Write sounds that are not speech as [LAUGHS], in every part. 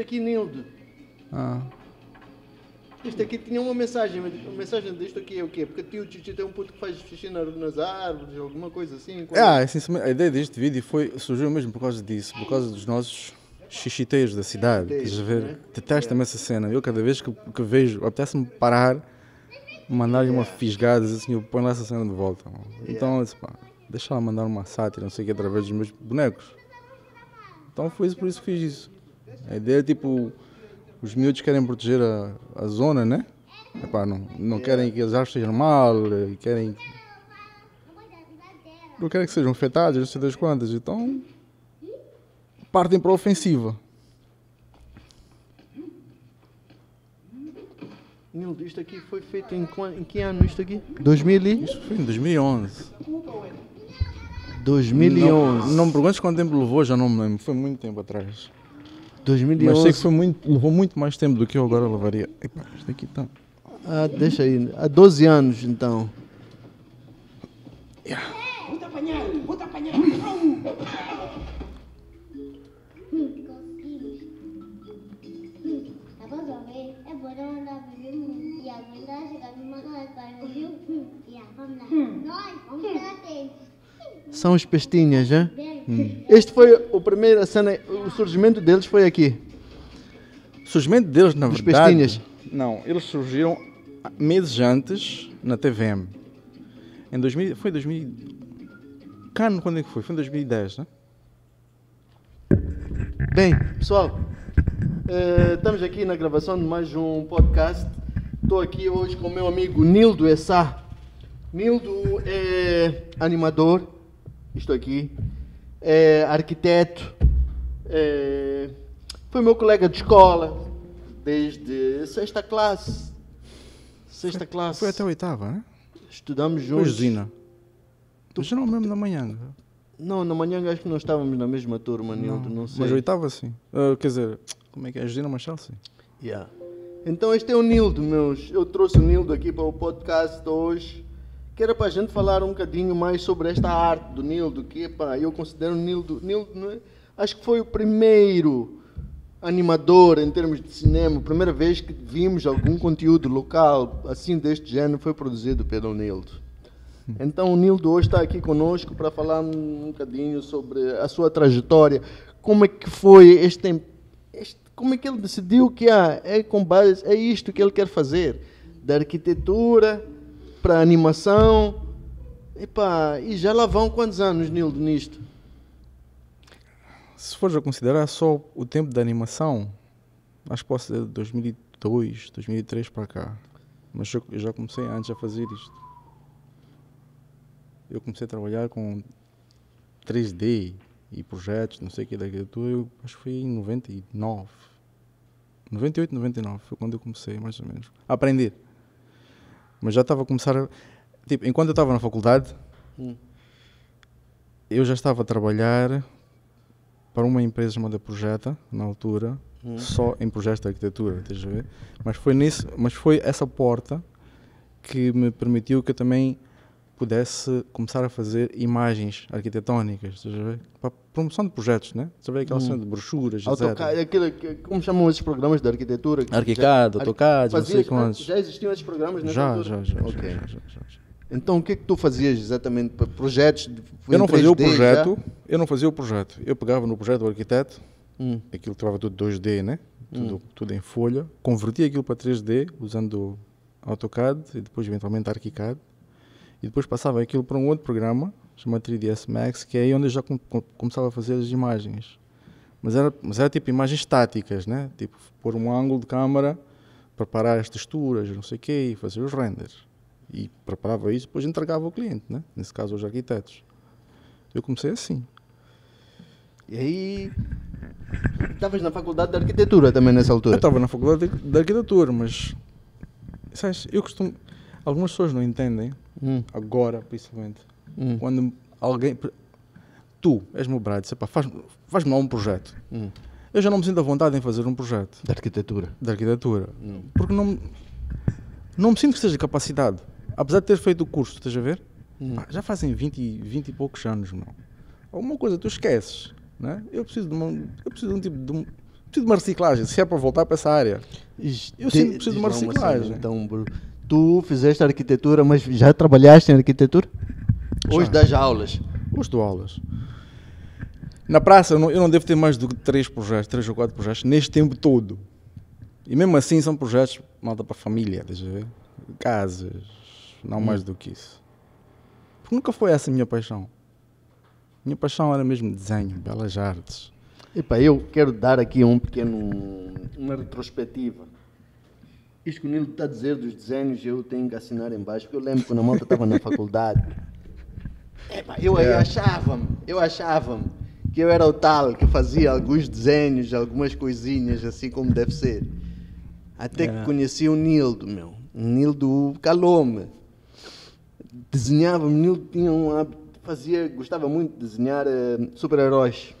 Este aqui, Nildo. Ah. Este aqui tinha uma mensagem, uma a mensagem disto aqui é o quê? Porque tio Titi tem um puto que faz xixi nas árvores, alguma coisa assim. Quando... Ah, a ideia deste vídeo foi, surgiu mesmo por causa disso, por causa dos nossos xixiteiros da cidade. Deixe, a ver? Né? Detesta-me é. essa cena. Eu, cada vez que, que vejo, apetece-me parar, mandar-lhe uma é. fisgada, assim, eu ponho lá essa cena de volta. Mano. Então, disse, pá, deixa lá mandar uma sátira, não sei o que, através dos meus bonecos. Então foi isso, por isso que fiz isso. A ideia é tipo, os miúdos querem proteger a, a zona, né? Epá, não, não é. querem que as árvores sejam mal, eh, querem. Não querem que sejam afetadas, não sei das quantas. Então, partem para a ofensiva. Nildo, isto aqui foi feito em, em que ano isto aqui? 2000 e... Isso foi em 2011. 2011. Não, não me perguntes quanto tempo levou, já não me lembro. Foi muito tempo atrás. 2011. Mas sei que foi muito, levou muito mais tempo do que eu agora levaria. Epa, isto aqui está. Ah, deixa aí. Há 12 anos, então. Yeah. Vou-te apanhar, vou-te apanhar. Vamos lá. Nós vamos pela tempo. São os pestinhas, né? Hum. Este foi o primeiro cena, o surgimento deles foi aqui. O surgimento deles, na Dos verdade. Pestinhas. Não, eles surgiram meses antes na TVM. Em 2000, foi 2000. Cano, quando é que foi? Foi em 2010, né? Bem, pessoal, uh, estamos aqui na gravação de mais um podcast. Estou aqui hoje com o meu amigo Nildo Essá. Nildo é animador, estou aqui, é, arquiteto, é, foi meu colega de escola desde sexta classe. Sexta foi, classe. Foi até oitava, né? Estudamos juntos. Foi usina. Tu, não mesmo na manhã. Né? Não, na manhã acho que não estávamos na mesma turma, não, Nildo, não sei. Mas oitava sim. Uh, quer dizer, como é que é? Justina Machel, sim. Yeah. Então este é o Nildo, meus. Eu trouxe o Nildo aqui para o podcast hoje que era para a gente falar um bocadinho mais sobre esta arte do Nildo, que pá, eu considero Nildo, Nildo é? acho que foi o primeiro animador em termos de cinema, a primeira vez que vimos algum conteúdo local assim deste género foi produzido pelo Nildo. Então o Nildo hoje está aqui conosco para falar um bocadinho sobre a sua trajetória, como é que foi este, este como é que ele decidiu que ah, é com base é isto que ele quer fazer, da arquitetura para animação. Epá, e já lá vão quantos anos, Nildo, nisto? Se fores a considerar só o tempo da animação, acho que posso ser 2002, 2003 para cá. Mas eu já comecei antes a fazer isto. Eu comecei a trabalhar com 3D e projetos, não sei o que da a eu acho que foi em 99. 98, 99 foi quando eu comecei, mais ou menos. A aprender. Mas já estava a começar. A, tipo, enquanto eu estava na faculdade, hum. eu já estava a trabalhar para uma empresa chamada Projeta, na altura, hum. só em projetos de arquitetura, a ver? Mas foi, nisso, mas foi essa porta que me permitiu que eu também pudesse começar a fazer imagens arquitetónicas para promoção de projetos, né? Sabe aquela hum. cena de brochuras, AutoCAD, aquilo, como chamam esses programas de arquitetura? Arquicad, AutoCAD, não sei quantos. Já existiam esses programas na já, já, já, okay. já, já, já, já. Então, o que é que tu fazias exatamente? Projetos? Eu não fazia o projeto. Já? Eu não fazia o projeto. Eu pegava no projeto do arquiteto, hum. aquilo estava tudo 2D, né? Tudo, hum. tudo em folha. Convertia aquilo para 3D usando AutoCAD e depois eventualmente ArchiCAD e depois passava aquilo para um outro programa chamado 3ds Max que é aí onde eu já com, com, começava a fazer as imagens mas era, mas era tipo imagens estáticas né tipo pôr um ângulo de câmara preparar as texturas não sei o quê e fazer os renders e preparava isso depois entregava ao cliente né nesse caso aos arquitetos eu comecei assim e aí Estavas na faculdade de arquitetura também nessa altura? Eu estava na faculdade de arquitetura, mas sabes, eu costumo algumas pessoas não entendem, hum. agora principalmente, hum. quando alguém. Tu és meu brado, faz-me faz lá um projeto. Hum. Eu já não me sinto à vontade em fazer um projeto. De arquitetura. De arquitetura. Hum. Porque não, não me sinto que esteja capacitado. Apesar de ter feito o curso, estás a ver? Hum. Pá, já fazem 20, 20 e poucos anos, meu. Alguma coisa tu esqueces. Né? Eu, preciso de uma, eu preciso de um tipo de. Um, preciso de uma reciclagem, se é para voltar para essa área. Eu sinto preciso de uma reciclagem. Então, Tu fizeste arquitetura, mas já trabalhaste em arquitetura? Hoje das aulas. Hoje dou aulas. Na praça, eu não, eu não devo ter mais do que três projetos, três ou quatro projetos, neste tempo todo. E mesmo assim são projetos malta para a família, deixa ver? Casas, não hum. mais do que isso. Porque nunca foi essa a minha paixão. Minha paixão era mesmo desenho, belas artes. Epa, eu quero dar aqui um pequeno, uma retrospectiva isso que o Nilo está a dizer dos desenhos, eu tenho que assinar embaixo, porque eu lembro quando a moto estava na faculdade. [LAUGHS] Epa, eu aí é. achava-me, eu achava-me que eu era o tal que fazia alguns desenhos, algumas coisinhas, assim como deve ser. Até que é. conheci o Nildo, meu. O Nildo calou-me. Desenhava-me, Nildo tinha um hábito, fazia, gostava muito de desenhar uh, super-heróis.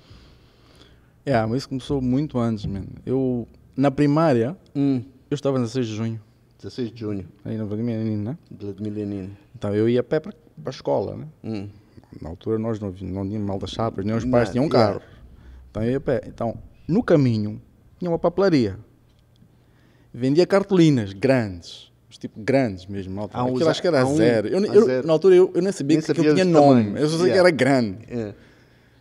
É, mas isso começou muito antes, mano. Eu, na primária, hum. Eu estava no 16 de junho. 16 de junho. Aí no Vladimir Lenin, né? Vladimir Então eu ia a pé para a escola, né? Hum. Na altura nós não, não tínhamos mal das chapas, nem os pais não, tinham é. carro. Então eu ia a pé. Então, no caminho, tinha uma papelaria. Vendia cartolinas grandes. Tipo, grandes mesmo. Na altura. Aquilo acho que era zero. eu, eu, zero. Na altura eu, eu nem sabia nem que eu tinha nome. Eu só sabia yeah. que era grande. Yeah.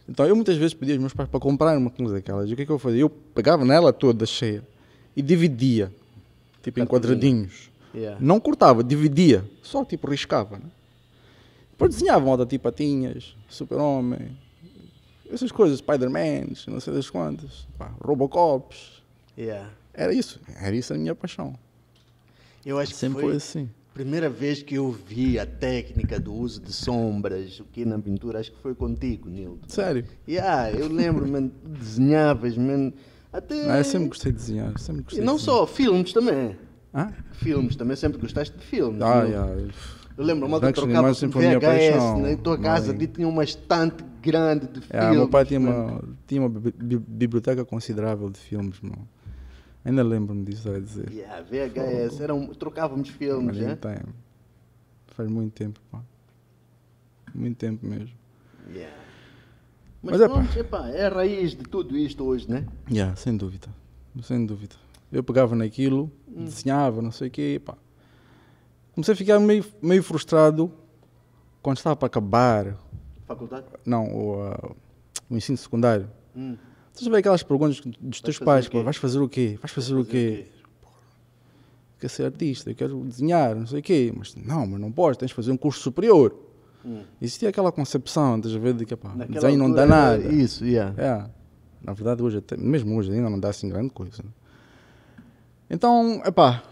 Então eu muitas vezes pedia aos meus pais para comprar uma coisa daquelas. E o que é que eu fazia? Eu pegava nela toda cheia e dividia tipo em quadradinhos. Yeah. Não cortava, dividia, só tipo riscava. Né? Depois desenhavam alta tipo Patinhas, Super-Homem, essas coisas, Spider-Man, não sei das quantas, pá, Robocops. Yeah. Era isso, era isso a minha paixão. Eu acho Sempre que foi, foi assim. Primeira vez que eu vi a técnica do uso de sombras aqui na pintura, acho que foi contigo, Nildo. Sério? Yeah, eu lembro, man, desenhavas, man, até... eu sempre gostei de desenhar. Sempre gostei e não de só, filmes também. Hã? Filmes, também sempre gostaste de filmes. Ah, yeah. Eu lembro, a né? de trocar VHS na tua casa e tinha uma estante grande de filmes. É, meu pai tinha uma, né? tinha uma biblioteca considerável de filmes, mano. Ainda lembro-me disso, vai dizer. Yeah, VHS, eram, trocávamos filmes, né? Faz muito tempo, pá. Muito tempo mesmo. Yeah. Mas, Mas pronto, é, pá. é a raiz de tudo isto hoje, né? Yeah, sem dúvida, sem dúvida. Eu pegava naquilo, hum. desenhava, não sei o quê, Comecei a ficar meio, meio frustrado quando estava para acabar. Faculdade? Não, o, uh, o ensino secundário. Hum. Tu sabes aquelas perguntas dos teus pais, pá, vais fazer o quê? Vais fazer, vais fazer o quê? quê? quero ser artista, eu quero desenhar, não sei o quê. Mas não, mas não podes, tens de fazer um curso superior. Hum. Existia aquela concepção, estás a ver, de que pá, desenho não dá nada. Isso, yeah. É. Na verdade, hoje, até, mesmo hoje ainda não dá assim grande coisa. Né? então é pá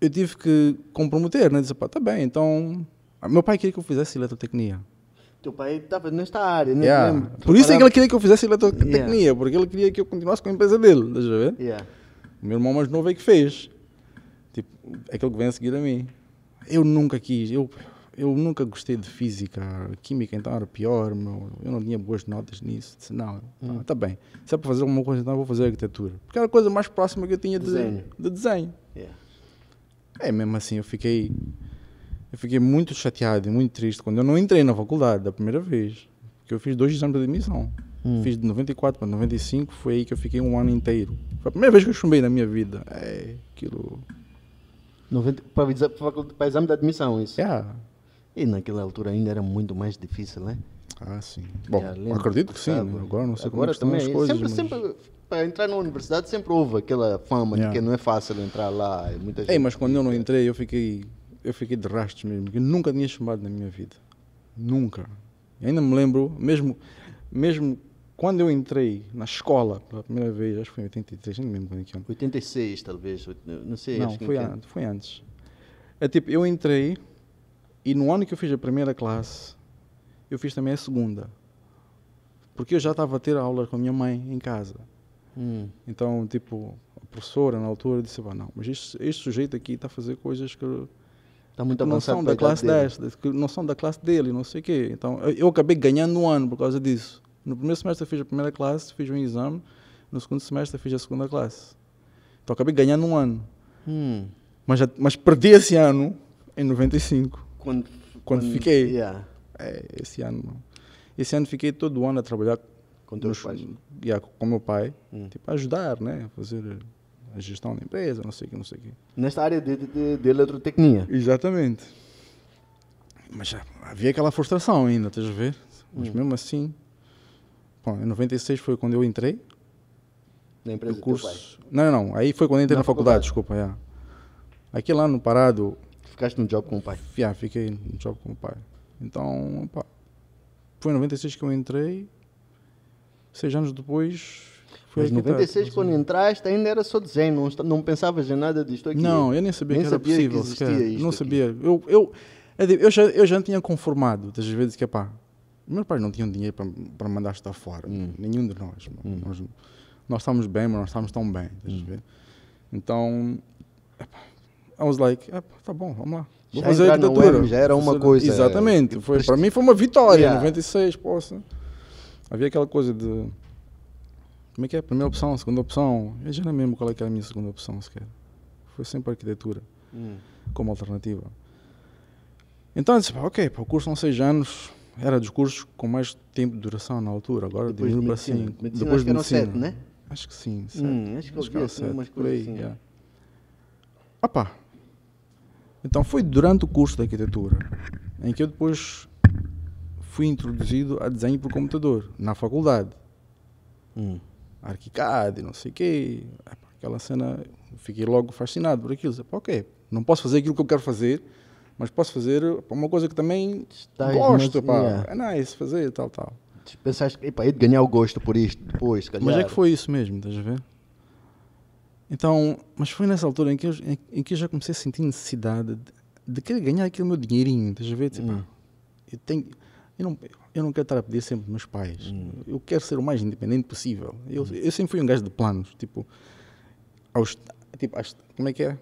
eu tive que comprometer, né? Disse, pá, tá bem, então... Ah, meu pai queria que eu fizesse eletrotecnia. Teu pai estava nesta área, né? Yeah. Por isso é que ele queria que eu fizesse eletrotecnia, yeah. porque ele queria que eu continuasse com a empresa dele, estás a ver? Yeah. O meu irmão mais novo é que fez. Tipo, é aquele que vem a seguir a mim. Eu nunca quis, eu eu nunca gostei de física, química então era pior, meu, eu não tinha boas notas nisso. Disse, não, hum. tá, bem, se é para fazer alguma coisa, então vou fazer arquitetura. Porque era a coisa mais próxima que eu tinha desenho. De, de desenho. Yeah. É, mesmo assim, eu fiquei, eu fiquei muito chateado e muito triste quando eu não entrei na faculdade da primeira vez. Porque eu fiz dois exames de admissão. Hum. Fiz de 94 para 95, foi aí que eu fiquei um ano inteiro. Foi a primeira vez que eu chumbei na minha vida. É, aquilo. 90, para, para exame de admissão, isso? Yeah. É. E naquela altura ainda era muito mais difícil, né? Ah, sim. Bom, acredito que sim. Né? Agora não sei é Agora como também, é coisas. Sempre, mas... sempre, para entrar na universidade sempre houve aquela fama yeah. de que não é fácil entrar lá. É muita gente... Ei, mas quando eu não entrei, eu fiquei, eu fiquei de rastros mesmo, porque nunca tinha chamado na minha vida. Nunca. E ainda me lembro, mesmo, mesmo quando eu entrei na escola pela primeira vez, acho que foi em 83, não lembro quando é que ano. 86, talvez, não sei. Não, foi, an foi antes. É tipo, eu entrei e no ano que eu fiz a primeira classe, eu fiz também a segunda. Porque eu já estava a ter aulas com a minha mãe em casa. Hum. Então, tipo, a professora na altura disse: não, mas este, este sujeito aqui está a fazer coisas que Está muito não são da classe desta, não são da classe dele, não sei o quê. Então, eu, eu acabei ganhando um ano por causa disso. No primeiro semestre fiz a primeira classe, fiz um exame. No segundo semestre fiz a segunda classe. Então acabei ganhando um ano. Hum. Mas, mas perdi esse ano em 95. Quando, quando, quando fiquei. Yeah. É, esse ano. Esse ano fiquei todo o ano a trabalhar com o Yeah, com meu pai, hum. tipo, a ajudar, né? Fazer a gestão da empresa, não sei o que, não sei o que. Nesta área de, de, de eletrotecnia? Exatamente. Mas já ah, havia aquela frustração ainda, estás a ver? Mas hum. mesmo assim, bom, em 96 foi quando eu entrei. Na empresa do curso. Não, não, não. Aí foi quando eu entrei na, na faculdade, faculdade, desculpa. Yeah. Aqui lá no Parado, Ficaste no job com o pai? Yeah, fiquei no job com o pai. Então, pá, foi em 96 que eu entrei, seis anos depois. Foi Mas 96, tá, tá, quando assim. entraste, ainda era só desenho, não, não pensavas em nada disto aqui. Não, eu nem sabia nem que era sabia possível. Que não sabia. Eu, eu, é tipo, eu, já, eu já tinha conformado, das vezes, que pá, meus pais não tinham dinheiro para mandar estar fora, hum. nenhum de nós, hum. nós. Nós estamos bem, mas nós estamos tão bem, hum. Então, epá, I was like, ah, tá bom, vamos lá. Vou já fazer arquitetura. já era uma fazer... coisa. Exatamente. É... Foi, para mim foi uma vitória. Yeah. 96, posso Havia aquela coisa de. Como é que é? Primeira opção, segunda opção. Eu já não lembro qual é que era a minha segunda opção sequer. Foi sempre arquitetura hum. como alternativa. Então eu disse, pá, ok, para o curso são seis anos. Era dos cursos com mais tempo de duração na altura. Agora depois diminuiu de para cinco. Assim, medicina, depois de medicina. Sete, né? Acho que sim. Hum, sete. Hum, acho que, acho que era assim, sete. por aí, assim, yeah. Ah, pá, então foi durante o curso de arquitetura em que eu depois fui introduzido a desenho por computador na faculdade. Hum. Arquicad, não sei o quê, é, aquela cena, fiquei logo fascinado por aquilo. Disse, ok, não posso fazer aquilo que eu quero fazer, mas posso fazer uma coisa que também Estás gosto, pá. É nice fazer, tal, tal. Pensaste, epa, hei de ganhar o gosto por isto depois, se calhar. Mas é que foi isso mesmo, estás a ver? Então, mas foi nessa altura em que eu, em, em que eu já comecei a sentir necessidade de, de querer ganhar aquele meu dinheirinho, estás a ver? Tipo, hum. eu, tenho, eu, não, eu não quero estar a pedir sempre dos meus pais. Hum. Eu quero ser o mais independente possível. Eu, hum. eu sempre fui um gajo de planos. Tipo, aos, tipo aos, como é que é?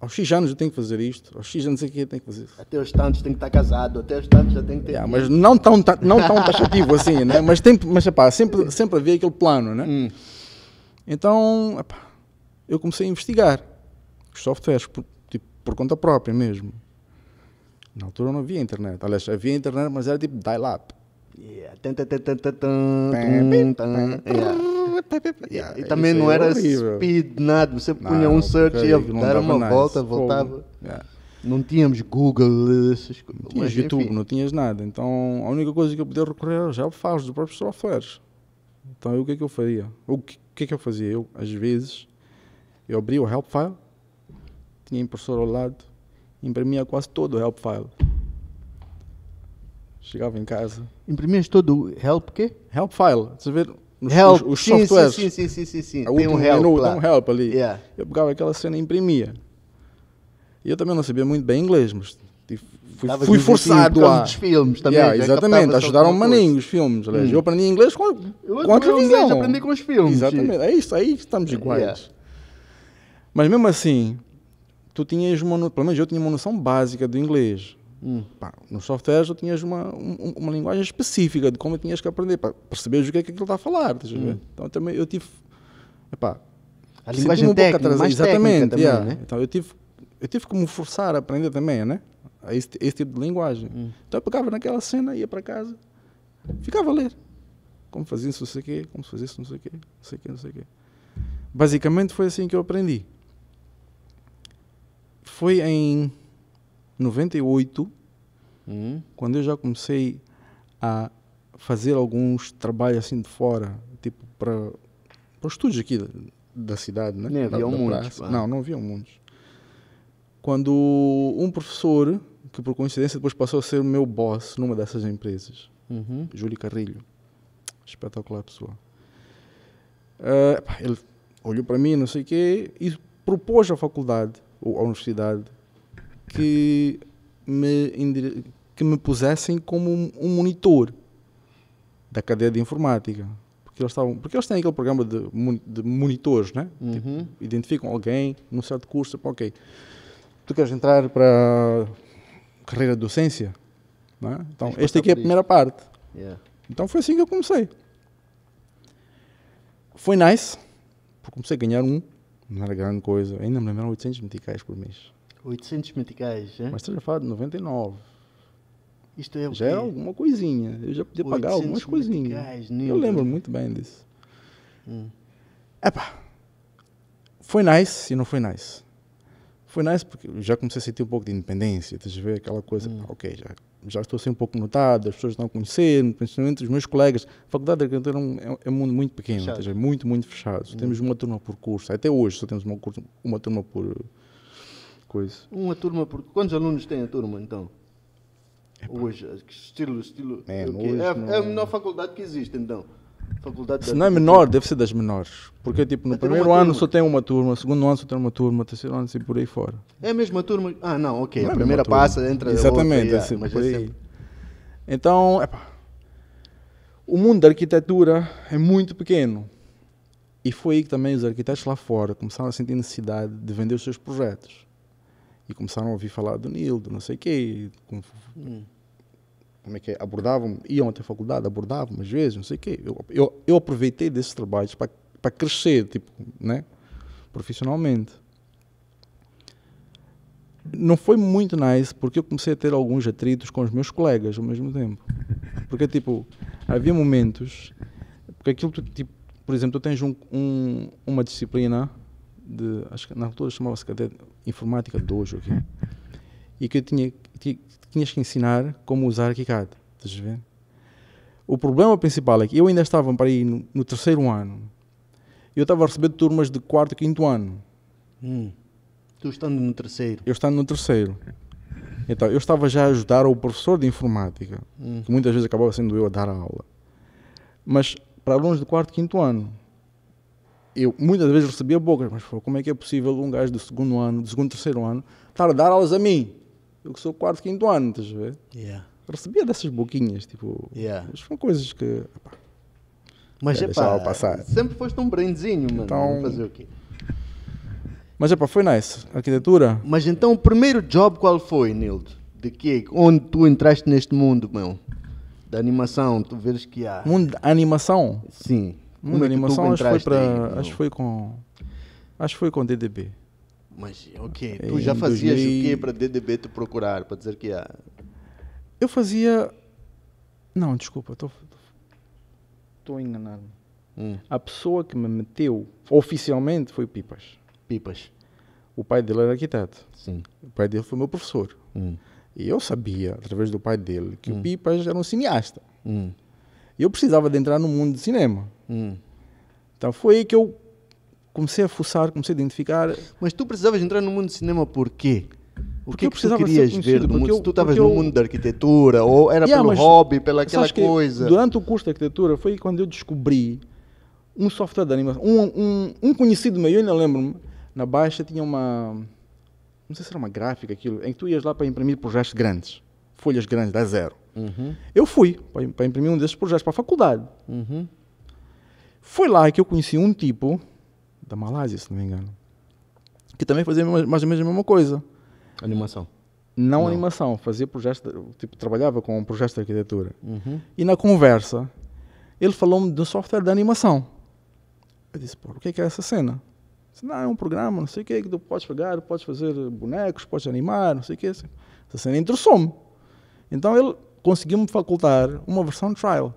Aos X anos eu tenho que fazer isto, aos X anos aqui é eu tenho que fazer isso. Até os tantos tenho que estar casado, até os tantos já tenho que ter. Yeah, mas não tão, não tão taxativo assim, né? Mas, tem, mas epá, sempre, sempre havia aquele plano, né? Hum. Então, epá, eu comecei a investigar os softwares por, tipo, por conta própria mesmo. Na altura não havia internet. Aliás, havia internet, mas era tipo dial-up. E também não é era horrível. speed, nada. Você punha um search, e dar uma volta, voltava. Yeah. Não tínhamos Google, essas coisas. Não tinhas mas, YouTube, enfim. não tinhas nada. Então a única coisa que eu podia recorrer já faz dos próprios softwares. Então o que é que eu fazia O que, que é que eu fazia? Eu, às vezes, eu abri o help file, tinha impressor ao lado, imprimia quase todo o help file. Chegava em casa. Imprimias todo o help quê? Help file. Você vê nos, help. Os, os sim, softwares. Sim, sim, sim, sim, sim. É tem um help menu, lá. Tem um help ali. Yeah. Eu pegava aquela cena e imprimia. E eu também não sabia muito bem inglês, mas fui, fui forçado a. dos filmes também. Yeah, exatamente, ajudaram maninho os filmes. Aliás, hum. Eu aprendi inglês com, eu com a televisão. Eu aprendi com os filmes. Exatamente, é isso, aí é estamos iguais. Yeah. Mas mesmo assim, tu tinhas uma, pelo menos eu tinha uma noção básica do inglês. Hum. Pá, nos softwares tu tinhas uma, um, uma linguagem específica de como tinhas que aprender para perceber o que é que aquilo está a falar. Hum. Então também eu tive. Epá, a linguagem um técnica, mais Exatamente, também, yeah. né? Então eu tive, eu tive que me forçar a aprender também, né? A esse, esse tipo de linguagem. Hum. Então eu pegava naquela cena, ia para casa, ficava a ler. Como fazia isso, não sei o quê, como fazia isso, não sei o quê, não sei o quê, não sei o quê. Basicamente foi assim que eu aprendi foi em 98, hum. quando eu já comecei a fazer alguns trabalhos assim de fora, tipo para os estúdios aqui da, da, cidade, né? Nem havia muitos. não, não havia muitos. Quando um professor, que por coincidência depois passou a ser o meu boss numa dessas empresas, uhum. Júlio Carrilho, espetacular pessoa, uh, ele olhou para mim, não sei o quê, e propôs à faculdade ou à universidade que me, que me pusessem como um monitor da cadeia de informática. Porque eles, estavam, porque eles têm aquele programa de, de monitores, né? Tipo, uhum. Tipo, identificam alguém num certo curso, tipo, ok, tu queres entrar para a carreira de docência? É? Então, esta aqui é a primeira parte. Yeah. Então foi assim que eu comecei. Foi nice, porque comecei a ganhar um não era grande coisa. Ainda me lembraram 800 meticais por mês. 800 meticais, é? Mas estás a falar de 99. Isto é o Já é era alguma coisinha. Eu já podia pagar algumas coisinhas. Meticais, eu lembro muito bem disso. Hum. Epá. Foi nice e não foi nice. Foi nice porque já comecei a sentir um pouco de independência. Estás a ver aquela coisa, hum. ok, já já estou assim um pouco notado, as pessoas estão conhecendo, principalmente os meus colegas. A Faculdade de Arquitetura é um, é um é mundo muito pequeno, é seja, muito, muito fechado. Hum. Temos uma turma por curso, até hoje só temos uma, curso, uma turma por coisa. Uma turma por. Quantos alunos tem a turma então? Epa. Hoje, estilo, estilo. É hoje é, não... é a é. menor faculdade que existe então. Faculdade Se não é menor, deve ser das menores. Porque, tipo, no é primeiro ano turma. só tem uma turma, segundo ano só tem uma turma, terceiro ano assim por aí fora. É a mesma turma? Ah, não, ok. Não é a é primeira passa, entra Exatamente, outra, assim, por é aí. Sempre... Então, epa, o mundo da arquitetura é muito pequeno. E foi aí que também os arquitetos lá fora começaram a sentir necessidade de vender os seus projetos. E começaram a ouvir falar do Nildo, não sei o quê. Hum como é que é, abordavam, iam até a faculdade, abordavam às vezes, não sei o quê. Eu, eu, eu aproveitei desses trabalhos para, para crescer, tipo, né? Profissionalmente. Não foi muito nice, porque eu comecei a ter alguns atritos com os meus colegas ao mesmo tempo. Porque, tipo, havia momentos, porque aquilo, tipo, por exemplo, tu tens um, um, uma disciplina de, acho que na altura chamava-se até informática 2 aqui, e que eu tinha, tinha tinhas que ensinar como usar KiCad. Estás a ver? O problema principal é que eu ainda estava para ir no, no terceiro ano. Eu estava a receber turmas de quarto e quinto ano. Hum. Tu estando no terceiro? Eu estando no terceiro. Então, eu estava já a ajudar o professor de informática, hum. que muitas vezes acabava sendo eu a dar a aula. Mas para alunos de quarto e quinto ano, eu muitas vezes recebia bocas, mas pô, como é que é possível um gajo do segundo ano, do segundo terceiro ano, estar a dar aulas a mim? eu que sou quarto, quinto ano, estás a ver? Yeah. Recebia dessas boquinhas, tipo. Yeah. Mas foram coisas que. mas é pá, sempre foste um brandzinho, mano. Então, fazer o quê? Mas é pá, foi nice. Arquitetura. Mas então o primeiro job qual foi, Nildo? De quê? Onde tu entraste neste mundo, meu? Da animação, tu vês que há. Mundo de animação? Sim. Mundo de é animação, acho que foi Acho que foi com. Acho que foi com DDB. Mas, ok. Tu já fazias o quê para DDB te procurar? Para dizer que há? Eu fazia. Não, desculpa, estou. Estou enganado. Hum. A pessoa que me meteu oficialmente foi o Pipas. Pipas. O pai dele era arquiteto. Sim. O pai dele foi meu professor. Hum. E eu sabia, através do pai dele, que hum. o Pipas era um cineasta. Hum. E eu precisava de entrar no mundo do cinema. Hum. Então foi aí que eu comecei a fuçar, comecei a identificar. Mas tu precisavas entrar no mundo do cinema porquê? O porque que, eu é que tu querias ver do mundo? Eu, tu estavas no mundo da arquitetura, ou era yeah, pelo hobby, pela aquela coisa? Durante o curso de arquitetura foi quando eu descobri um software de animação. Um, um, um conhecido meu, eu ainda lembro-me, na Baixa tinha uma. Não sei se era uma gráfica aquilo, em que tu ias lá para imprimir projetos grandes, folhas grandes, dá zero. Uhum. Eu fui para imprimir um desses projetos para a faculdade. Uhum. Foi lá que eu conheci um tipo da Malásia, se não me engano. Que também fazia mais ou menos a mesma coisa. Animação. Não, não. animação, fazia projetos, tipo, trabalhava com projetos de arquitetura. Uhum. E na conversa, ele falou-me de um software de animação. Eu disse, pô, o que é, que é essa cena? Disse, não, é um programa, não sei o que, que tu podes pegar, podes fazer bonecos, podes animar, não sei o que. Essa cena interessou-me. Então ele conseguiu-me facultar uma versão trial.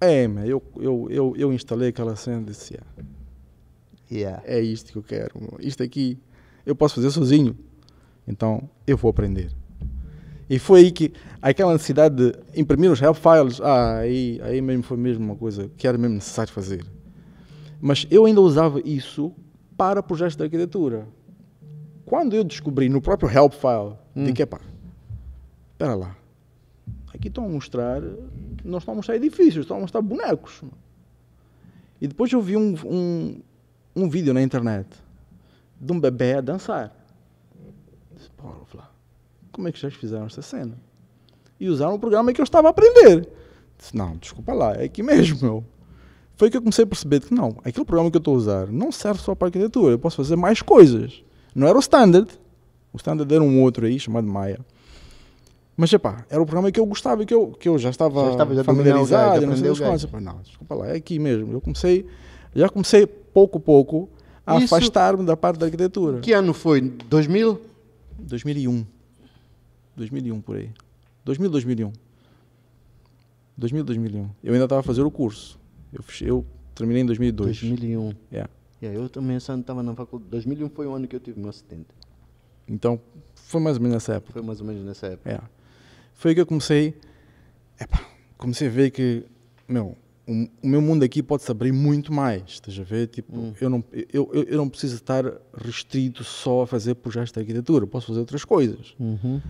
É, eu, eu, eu, eu instalei aquela cena e disse, yeah, Yeah. É isto que eu quero. Isto aqui eu posso fazer sozinho. Então eu vou aprender. E foi aí que aquela necessidade de imprimir os help files, ah, aí, aí mesmo foi mesmo uma coisa que era mesmo necessário fazer. Mas eu ainda usava isso para projetos de arquitetura. Quando eu descobri no próprio help file, hum. de que, pá, espera lá, aqui estão a mostrar, não estão a mostrar edifícios, estão a mostrar bonecos. E depois eu vi um, um um vídeo na internet de um bebê a dançar. Disse, Paulo, como é que vocês fizeram essa cena? E usaram o programa que eu estava a aprender. Disse, não, desculpa lá, é aqui mesmo, meu. Foi que eu comecei a perceber que não, aquele programa que eu estou a usar não serve só para arquitetura, eu posso fazer mais coisas. Não era o standard, o standard era um outro aí, chamado Maia. Mas, epá, era o programa que eu gostava e que eu, que eu já estava já estava já familiarizado, já não sei das coisas. Não, desculpa lá, é aqui mesmo. Eu comecei, já comecei pouco a pouco, a afastar-me da parte da arquitetura. Que ano foi? 2000? 2001. 2001 por aí. 2000, 2001. 2000, 2001. Eu ainda estava a fazer o curso. Eu, fechei, eu terminei em 2002. 2001. É. Yeah. eu também estava na faculdade. 2001 foi o ano que eu tive meu assistente Então, foi mais ou menos nessa época. Foi mais ou menos nessa época. É. Foi que eu comecei. Epa, comecei a ver que, meu, o, o, meu mundo aqui pode-se abrir muito mais, estás a ver? Tipo, hum. eu, não, eu, eu, eu, não preciso estar restrito só a fazer projetos de arquitetura, posso fazer outras coisas. Uhum.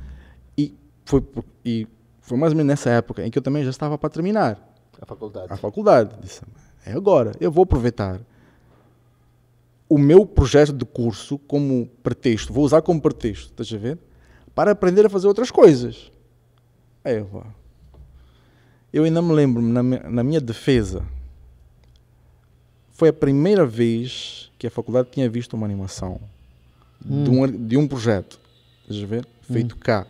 E, foi, e foi mais ou menos nessa época em que eu também já estava para terminar. A faculdade. A faculdade. Disse, é agora, eu vou aproveitar o meu projeto de curso como pretexto, vou usar como pretexto, estás a ver? Para aprender a fazer outras coisas. Aí eu vou eu ainda me lembro, na, na minha defesa, foi a primeira vez que a faculdade tinha visto uma animação hum. de, um, de um projeto, ver? Hum. Feito hum. cá.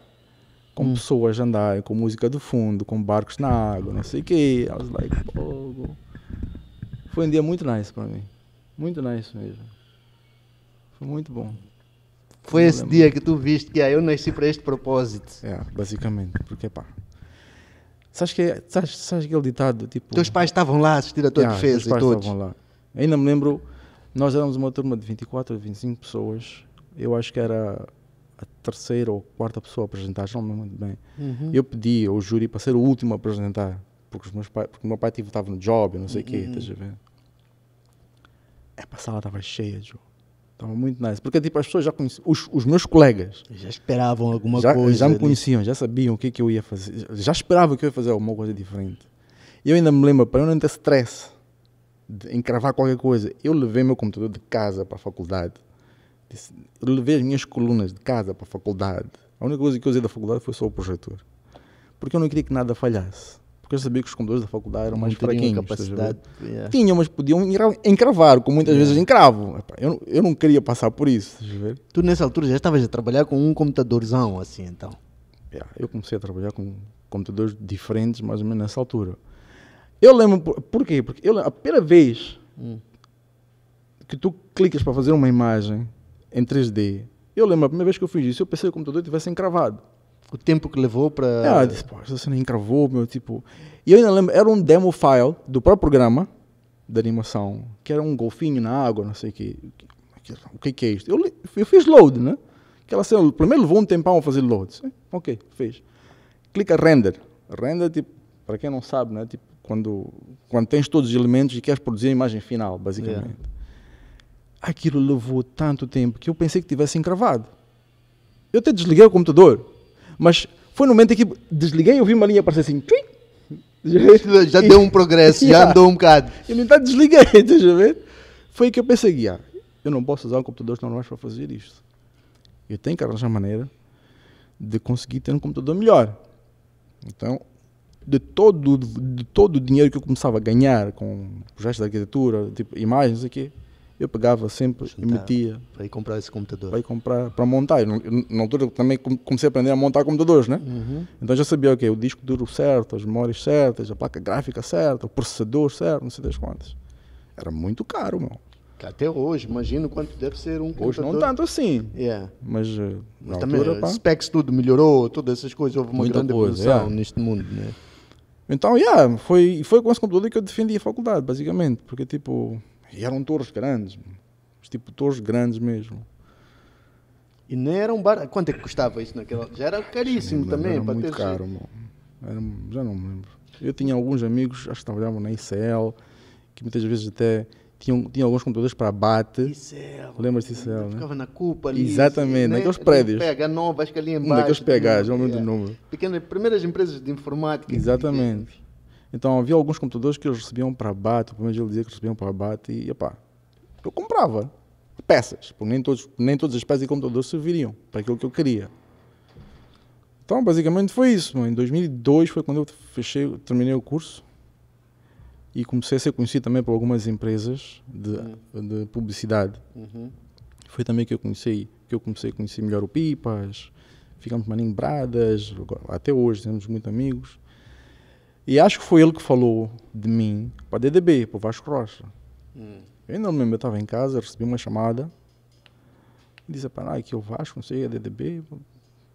Com hum. pessoas a andar, com música do fundo, com barcos na água, não sei o quê. I was like, oh. Foi um dia muito nice para mim. Muito nice mesmo. Foi muito bom. Foi esse dia que tu viste que ah, eu nasci para este propósito. É, basicamente, porque pá, Sabes que, é, sabes, sabes aquele ditado? Tipo, Teus pais estavam lá a assistir a tua yeah, defesa e todos. estavam lá. Ainda me lembro, nós éramos uma turma de 24 ou 25 pessoas. Eu acho que era a terceira ou quarta pessoa a apresentar, não me lembro bem. Uhum. Eu pedi ao júri para ser o último a apresentar, porque, os meus pai, porque o meu pai estava no job, não sei o uhum. quê, estás a ver? É, a sala estava cheia, jogo. Estava muito nice. Porque tipo, as pessoas já conheciam, os, os meus colegas. Já esperavam alguma já, coisa. Já me conheciam, ali. já sabiam o que, que eu ia fazer. Já esperavam que eu ia fazer alguma coisa diferente. E eu ainda me lembro, para eu não ter stress de encravar qualquer coisa, eu levei meu computador de casa para a faculdade. Eu levei as minhas colunas de casa para a faculdade. A única coisa que eu usei da faculdade foi só o projetor. Porque eu não queria que nada falhasse. Porque eu sabia que os computadores da faculdade eram mais fraquinhos. Tá capacidade, yeah. Tinham, mas podiam encravar, como muitas yeah. vezes encravo. Eu, eu não queria passar por isso. Tá tu nessa altura já estavas a trabalhar com um computadorzão assim, então? Yeah, eu comecei a trabalhar com computadores diferentes, mais ou menos nessa altura. Eu lembro, por, Porque eu, a primeira vez hum. que tu clicas para fazer uma imagem em 3D, eu lembro a primeira vez que eu fiz isso, eu pensei que o computador estivesse encravado o tempo que levou para. Ah, é, disse, pô, você nem cravou, meu, tipo. E eu ainda lembro, era um demo file do próprio programa de animação, que era um golfinho na água, não sei o que. O que, que é isto? Eu, eu fiz load, né? Aquela cena, primeiro levou um tempão a fazer load. Ok, fez. Clica render. Render, tipo, para quem não sabe, né? Tipo, quando, quando tens todos os elementos e queres produzir a imagem final, basicamente. Yeah. É. Aquilo levou tanto tempo que eu pensei que tivesse encravado. Eu até desliguei o computador mas foi no momento em que desliguei e vi uma linha aparecer assim. [LAUGHS] Já deu um progresso, já [LAUGHS] andou um bocado. eu nem entanto desliguei, deixa [LAUGHS] ver? Foi que eu pensei, ah, eu não posso usar um computador normais para fazer isto. Eu tenho que arranjar maneira de conseguir ter um computador melhor. Então, de todo, de todo o dinheiro que eu começava a ganhar com projetos de arquitetura, tipo, imagens, aqui, eu pegava sempre Juntar, e metia. Para ir comprar esse computador. Para ir comprar, para montar. Eu, na altura também comecei a aprender a montar computadores, né? Uhum. Então já sabia o okay, o disco duro certo, as memórias certas, a placa gráfica certa, o processador certo, não sei das quantas. Era muito caro, meu. Até hoje, imagino quanto deve ser um computador. Hoje não tanto assim. Yeah. É. Mas, eh, Mas também altura, pá, specs tudo melhorou, todas essas coisas, houve uma grande coisa, evolução é. neste mundo, né? Então, yeah, foi, foi com esse computador que eu defendi a faculdade, basicamente, porque tipo e eram torres grandes, tipo torres grandes mesmo. E nem era um bar. Quanto é que custava isso naquela? Já era caríssimo também. Era para muito ter caro, mano. Era... já não me lembro. Eu tinha alguns amigos, acho que trabalhavam na ICL, que muitas vezes até tinham, tinham alguns computadores para abate. ICL. Lembras-te ICL, né? Ficava na culpa ali. Exatamente, né? naqueles prédios. PH nova, acho que ali embaixo. Um daqueles PHs, é o mesmo número. Pequenas, primeiras empresas de informática. Exatamente. Então havia alguns computadores que eles recebiam para abate, pelo menos ele dizia que recebiam para abate, e opa, eu comprava peças, porque nem, todos, nem todas as peças de computador serviriam para aquilo que eu queria. Então basicamente foi isso. Em 2002 foi quando eu fechei, terminei o curso e comecei a ser conhecido também por algumas empresas de, uhum. de publicidade. Uhum. Foi também que eu conheci, que eu comecei a conhecer melhor o Pipas, ficamos marimbradas, até hoje temos muitos amigos. E acho que foi ele que falou de mim para DDB, para o Vasco Rocha. Hum. Eu não me lembro, eu estava em casa, recebi uma chamada. Disse, para ah, aqui é o Vasco, não sei, é DDB.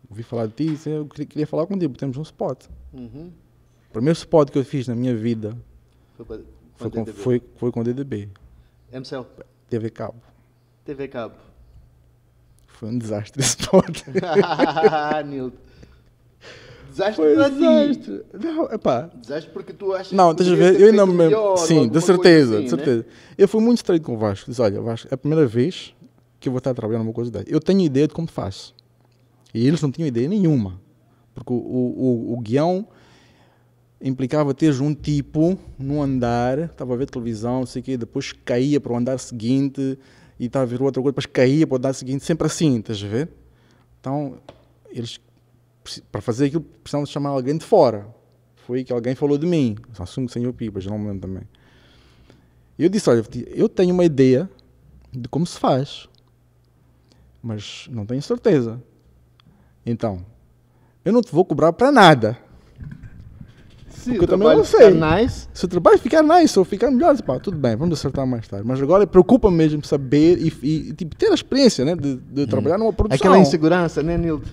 Ouvi falar de ti, disse, é, eu queria, queria falar contigo, temos um spot. Uhum. O primeiro spot que eu fiz na minha vida foi, foi, com, foi, foi com o DDB. MCL? TV Cabo. TV Cabo. Foi um desastre esse spot. [LAUGHS] Ah, Nilton. Desastre Foi desastre. Não, epá. Desastre porque tu achas Não, estás a ver? Eu ainda me Sim, de certeza, assim, de né? certeza. Né? Eu fui muito estranho com o Vasco. Diz, olha, Vasco, é a primeira vez que eu vou estar a trabalhar numa coisa dessa. Eu tenho ideia de como faço. E eles não tinham ideia nenhuma. Porque o, o, o, guião implicava ter um tipo num andar, estava a ver televisão, não sei o quê, depois caía para o andar seguinte e estava a ver outra coisa, depois caía para o andar seguinte, sempre assim, estás a ver? Então, eles para fazer aquilo, precisamos chamar alguém de fora. Foi que alguém falou de mim. Assumo que senhor Pipas, não me lembro também. Eu disse: Olha, eu tenho uma ideia de como se faz, mas não tenho certeza. Então, eu não te vou cobrar para nada. Se porque eu também não sei. Nice. Se o trabalho ficar nice ou ficar melhor, pá, tipo, ah, tudo bem, vamos acertar mais tarde. Mas agora preocupa-me mesmo saber e, e, tipo, ter a experiência né, de, de hum. trabalhar numa produção. Aquela insegurança, né, Nilton?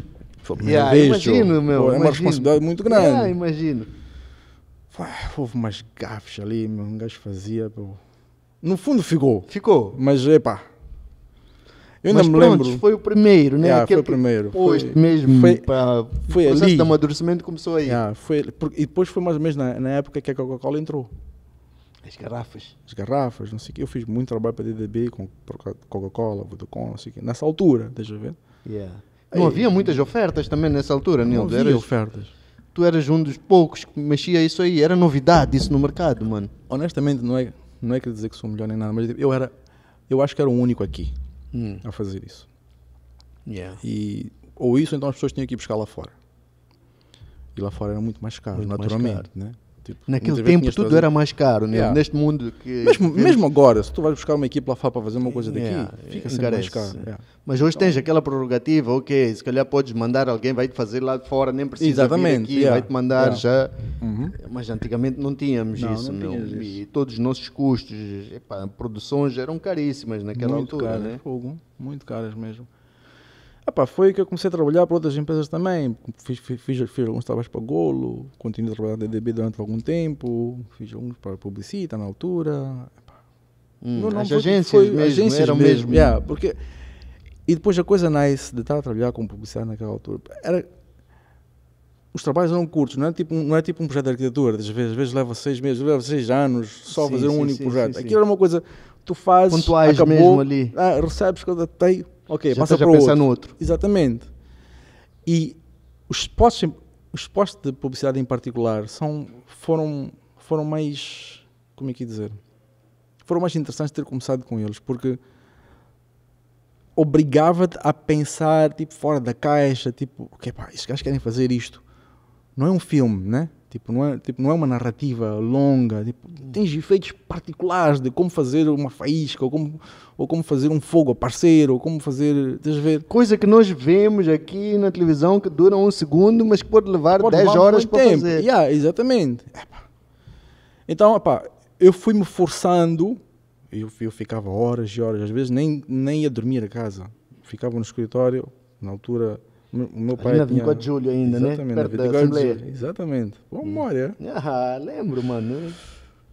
Foi yeah, Imagino, meu. Pô, é uma imagino. responsabilidade muito grande. Yeah, imagino. Houve umas gafes ali, meu, um gajo fazia. Pô. No fundo ficou. Ficou. Mas, epá. Eu ainda Mas me pronto, lembro. foi o primeiro, né? Yeah, Aquele foi o primeiro. foi mesmo, foi, pra, foi o processo ali. de amadurecimento começou aí. Yeah, foi, e depois foi mais ou menos na, na época que a Coca-Cola entrou. As garrafas. As garrafas, não sei o quê. Eu fiz muito trabalho para DDB com Coca-Cola, Vodacom, não sei o quê. Nessa altura, deixa eu ver. Yeah. Não havia muitas ofertas também nessa altura, Nildo? Não havia eras, ofertas. Tu eras um dos poucos que mexia isso aí. Era novidade isso no mercado, mano. Honestamente, não é, não é que dizer que sou melhor nem nada, mas eu era... Eu acho que era o único aqui hum. a fazer isso. Yeah. E, ou isso, então as pessoas tinham que ir buscar lá fora. E lá fora era muito mais caro, muito naturalmente, mais caro. né? Tipo, Naquele tempo tudo era mais caro, né? Yeah. neste mundo que. Mesmo, mesmo agora, se tu vais buscar uma equipe lá para fazer uma coisa daqui, yeah. fica sempre mais caro. Yeah. Mas hoje então... tens aquela prerrogativa, ok, se calhar podes mandar alguém, vai-te fazer lá de fora, nem precisa Exatamente. vir aqui, vai-te mandar já. Uhum. Mas antigamente não tínhamos não, isso, não tínhamos E isso. todos os nossos custos, epá, produções eram caríssimas naquela Muito altura. Caras, né? fogo. Muito caras mesmo. Epá, foi que eu comecei a trabalhar para outras empresas também. Fiz, fiz, fiz, fiz alguns trabalhos para Golo, continuei a trabalhar na DDB durante algum tempo, fiz alguns para Publicita na altura. Hum, não, não, as tipo, agências foi, mesmo, agências eram mesmo. mesmo. Yeah, porque, e depois a coisa nice de estar a trabalhar com publicidade naquela altura era os trabalhos eram curtos, não é tipo, não é tipo um projeto de arquitetura, às vezes, às vezes leva seis meses, leva seis anos só sim, fazer um sim, único sim, projeto. Aquilo era uma coisa, tu fazes, Pontuais acabou, mesmo ali. Ah, recebes quando tem, Ok, já passa para outro. no outro. Exatamente. E os spots, os spots de publicidade em particular são, foram, foram mais, como é que é dizer, foram mais interessantes ter começado com eles, porque obrigava-te a pensar tipo fora da caixa, tipo, é pá, estes gajos querem fazer isto. Não é um filme, né? Tipo, não é, tipo, não é uma narrativa longa. Tipo, tens efeitos particulares de como fazer uma faísca, ou como, ou como fazer um fogo a parceiro, ou como fazer. Tens ver? Coisa que nós vemos aqui na televisão que dura um segundo, mas que pode levar 10 horas para tempo. fazer. Yeah, exatamente. Epa. Então, epá, eu fui-me forçando, eu, eu ficava horas e horas, às vezes nem, nem ia dormir a casa. Ficava no escritório, na altura o meu pai Ali na 24 tinha... de julho ainda, né? exatamente, né? Perto da Assembleia. Exatamente. Boa hum. memória. Ah, lembro, mano.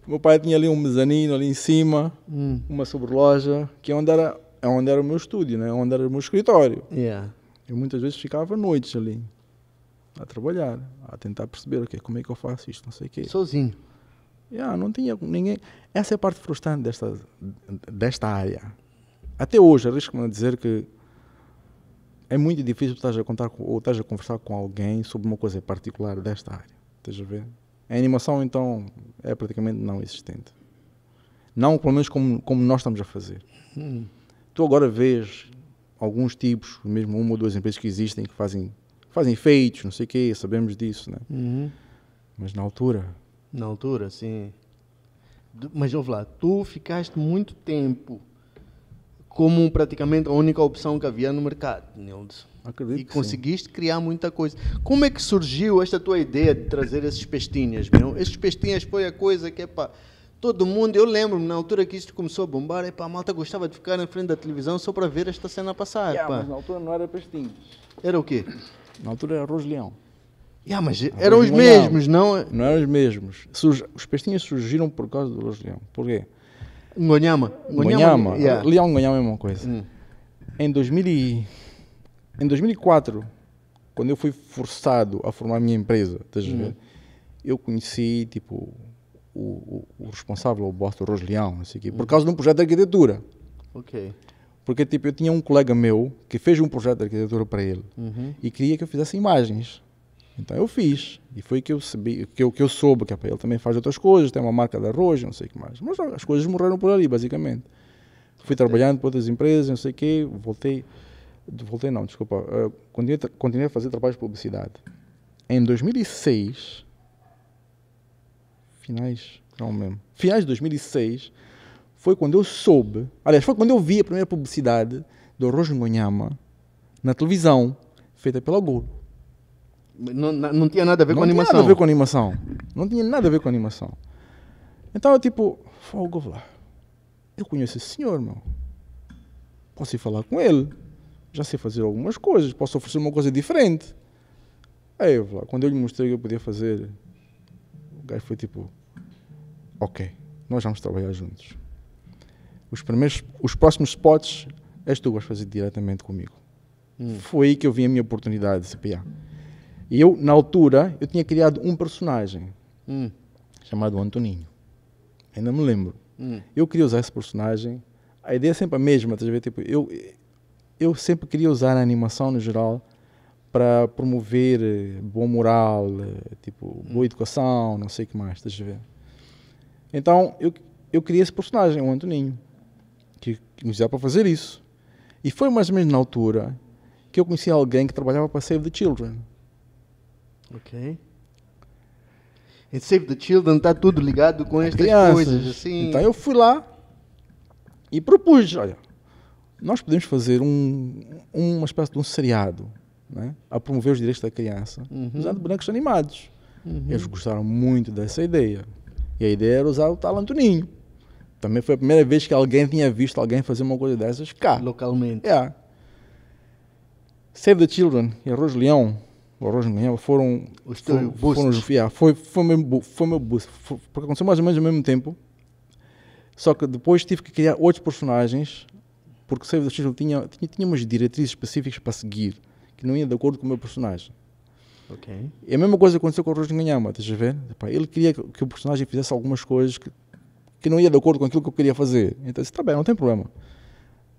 Meu pai tinha ali um mezanino ali em cima, hum. uma sobreloja, que é onde era, é onde era o meu estúdio, né? É onde era o meu escritório. Yeah. Eu muitas vezes ficava noites ali, a trabalhar, a tentar perceber o okay, como é que eu faço isto, não sei o quê. Sozinho. Yeah, não tinha ninguém. Essa é a parte frustrante desta, desta área. Até hoje, arrisco-me a dizer que é muito difícil estás a contar ou estás a conversar com alguém sobre uma coisa particular desta área. Estás a ver? A animação então é praticamente não existente. Não, pelo menos como, como nós estamos a fazer. Hum. Tu agora vês alguns tipos, mesmo uma ou duas empresas que existem que fazem fazem feitos, não sei o quê, sabemos disso, né? Uhum. Mas na altura. Na altura, sim. Mas ouve lá, tu ficaste muito tempo como praticamente a única opção que havia no mercado, Nildo. Acredito e conseguiste sim. criar muita coisa. Como é que surgiu esta tua ideia de trazer esses pestinhas? Meu? Esses pestinhas foi a coisa que é para todo mundo. Eu lembro-me na altura que isto começou a bombar, é para a malta gostava de ficar na frente da televisão só para ver esta cena passar. Yeah, mas na altura não era pestinhas. Era o quê? Na altura era arroz leão. Yeah, mas arroz eram os mesmos, não? É? Não eram os mesmos. Os pestinhas surgiram por causa do arroz leão. Porquê? Ngonhama. Ngonhama. Yeah. Leão Ngonhama é uma coisa. Hum. Em, 2000 e... em 2004, quando eu fui forçado a formar a minha empresa, hum. eu conheci tipo, o, o, o responsável, o boss do por hum. causa de um projeto de arquitetura. Ok. Porque tipo, eu tinha um colega meu que fez um projeto de arquitetura para ele uhum. e queria que eu fizesse imagens. Então eu fiz. E foi que eu, sabi, que eu, que eu soube que ele também faz outras coisas, tem uma marca de arroz, não sei o que mais. Mas as coisas morreram por ali, basicamente. Fui trabalhando para outras empresas, não sei o que, voltei. Voltei não, desculpa. Uh, continuei, continuei a fazer trabalhos de publicidade. Em 2006, finais, não mesmo, finais de 2006, foi quando eu soube, aliás, foi quando eu vi a primeira publicidade do arroz Ngonhama na televisão, feita pela Google. Não, não tinha nada a ver não com animação. Não tinha nada a ver com animação. Não tinha nada a ver com animação. Então eu tipo, fogo lá. Eu conheço esse senhor, meu. Posso ir falar com ele. Já sei fazer algumas coisas, posso oferecer uma coisa diferente. Aí eu lá, quando eu lhe mostrei o que eu podia fazer, o gajo foi tipo, ok, nós vamos trabalhar juntos. Os, primeiros, os próximos spots és tu vais fazer diretamente comigo. Hum. Foi aí que eu vi a minha oportunidade de CPA. E eu, na altura, eu tinha criado um personagem hum. chamado Antoninho. Ainda me lembro. Hum. Eu queria usar esse personagem. A ideia é sempre a mesma, estás ver? Tipo, eu, eu sempre queria usar a animação no geral para promover eh, bom moral, eh, tipo, boa hum. educação, não sei o que mais, estás ver? Então, eu, eu criei esse personagem, o Antoninho, que, que me usava para fazer isso. E foi mais ou menos na altura que eu conheci alguém que trabalhava para Save the Children. Ok. And Save the Children está tudo ligado com estas Crianças. coisas. Assim. Então eu fui lá e propus, olha, nós podemos fazer um, uma espécie de um seriado né, a promover os direitos da criança uhum. usando bonecos animados. Uhum. Eles gostaram muito dessa ideia. E a ideia era usar o tal Antoninho. Também foi a primeira vez que alguém tinha visto alguém fazer uma coisa dessas cá. Localmente. É. Save the Children e Arroz Leão o arroz de manhã foram. Os teus foram, Foram, yeah, foi, foi, meu, foi meu boost. Foi, porque aconteceu mais ou menos ao mesmo tempo. Só que depois tive que criar outros personagens, porque Save the Children tinha, tinha, tinha umas diretrizes específicas para seguir, que não ia de acordo com o meu personagem. Ok. E a mesma coisa aconteceu com o Rojo Nganyama, estás a ver? Ele queria que o personagem fizesse algumas coisas que, que não ia de acordo com aquilo que eu queria fazer. Então disse, tá bem, não tem problema.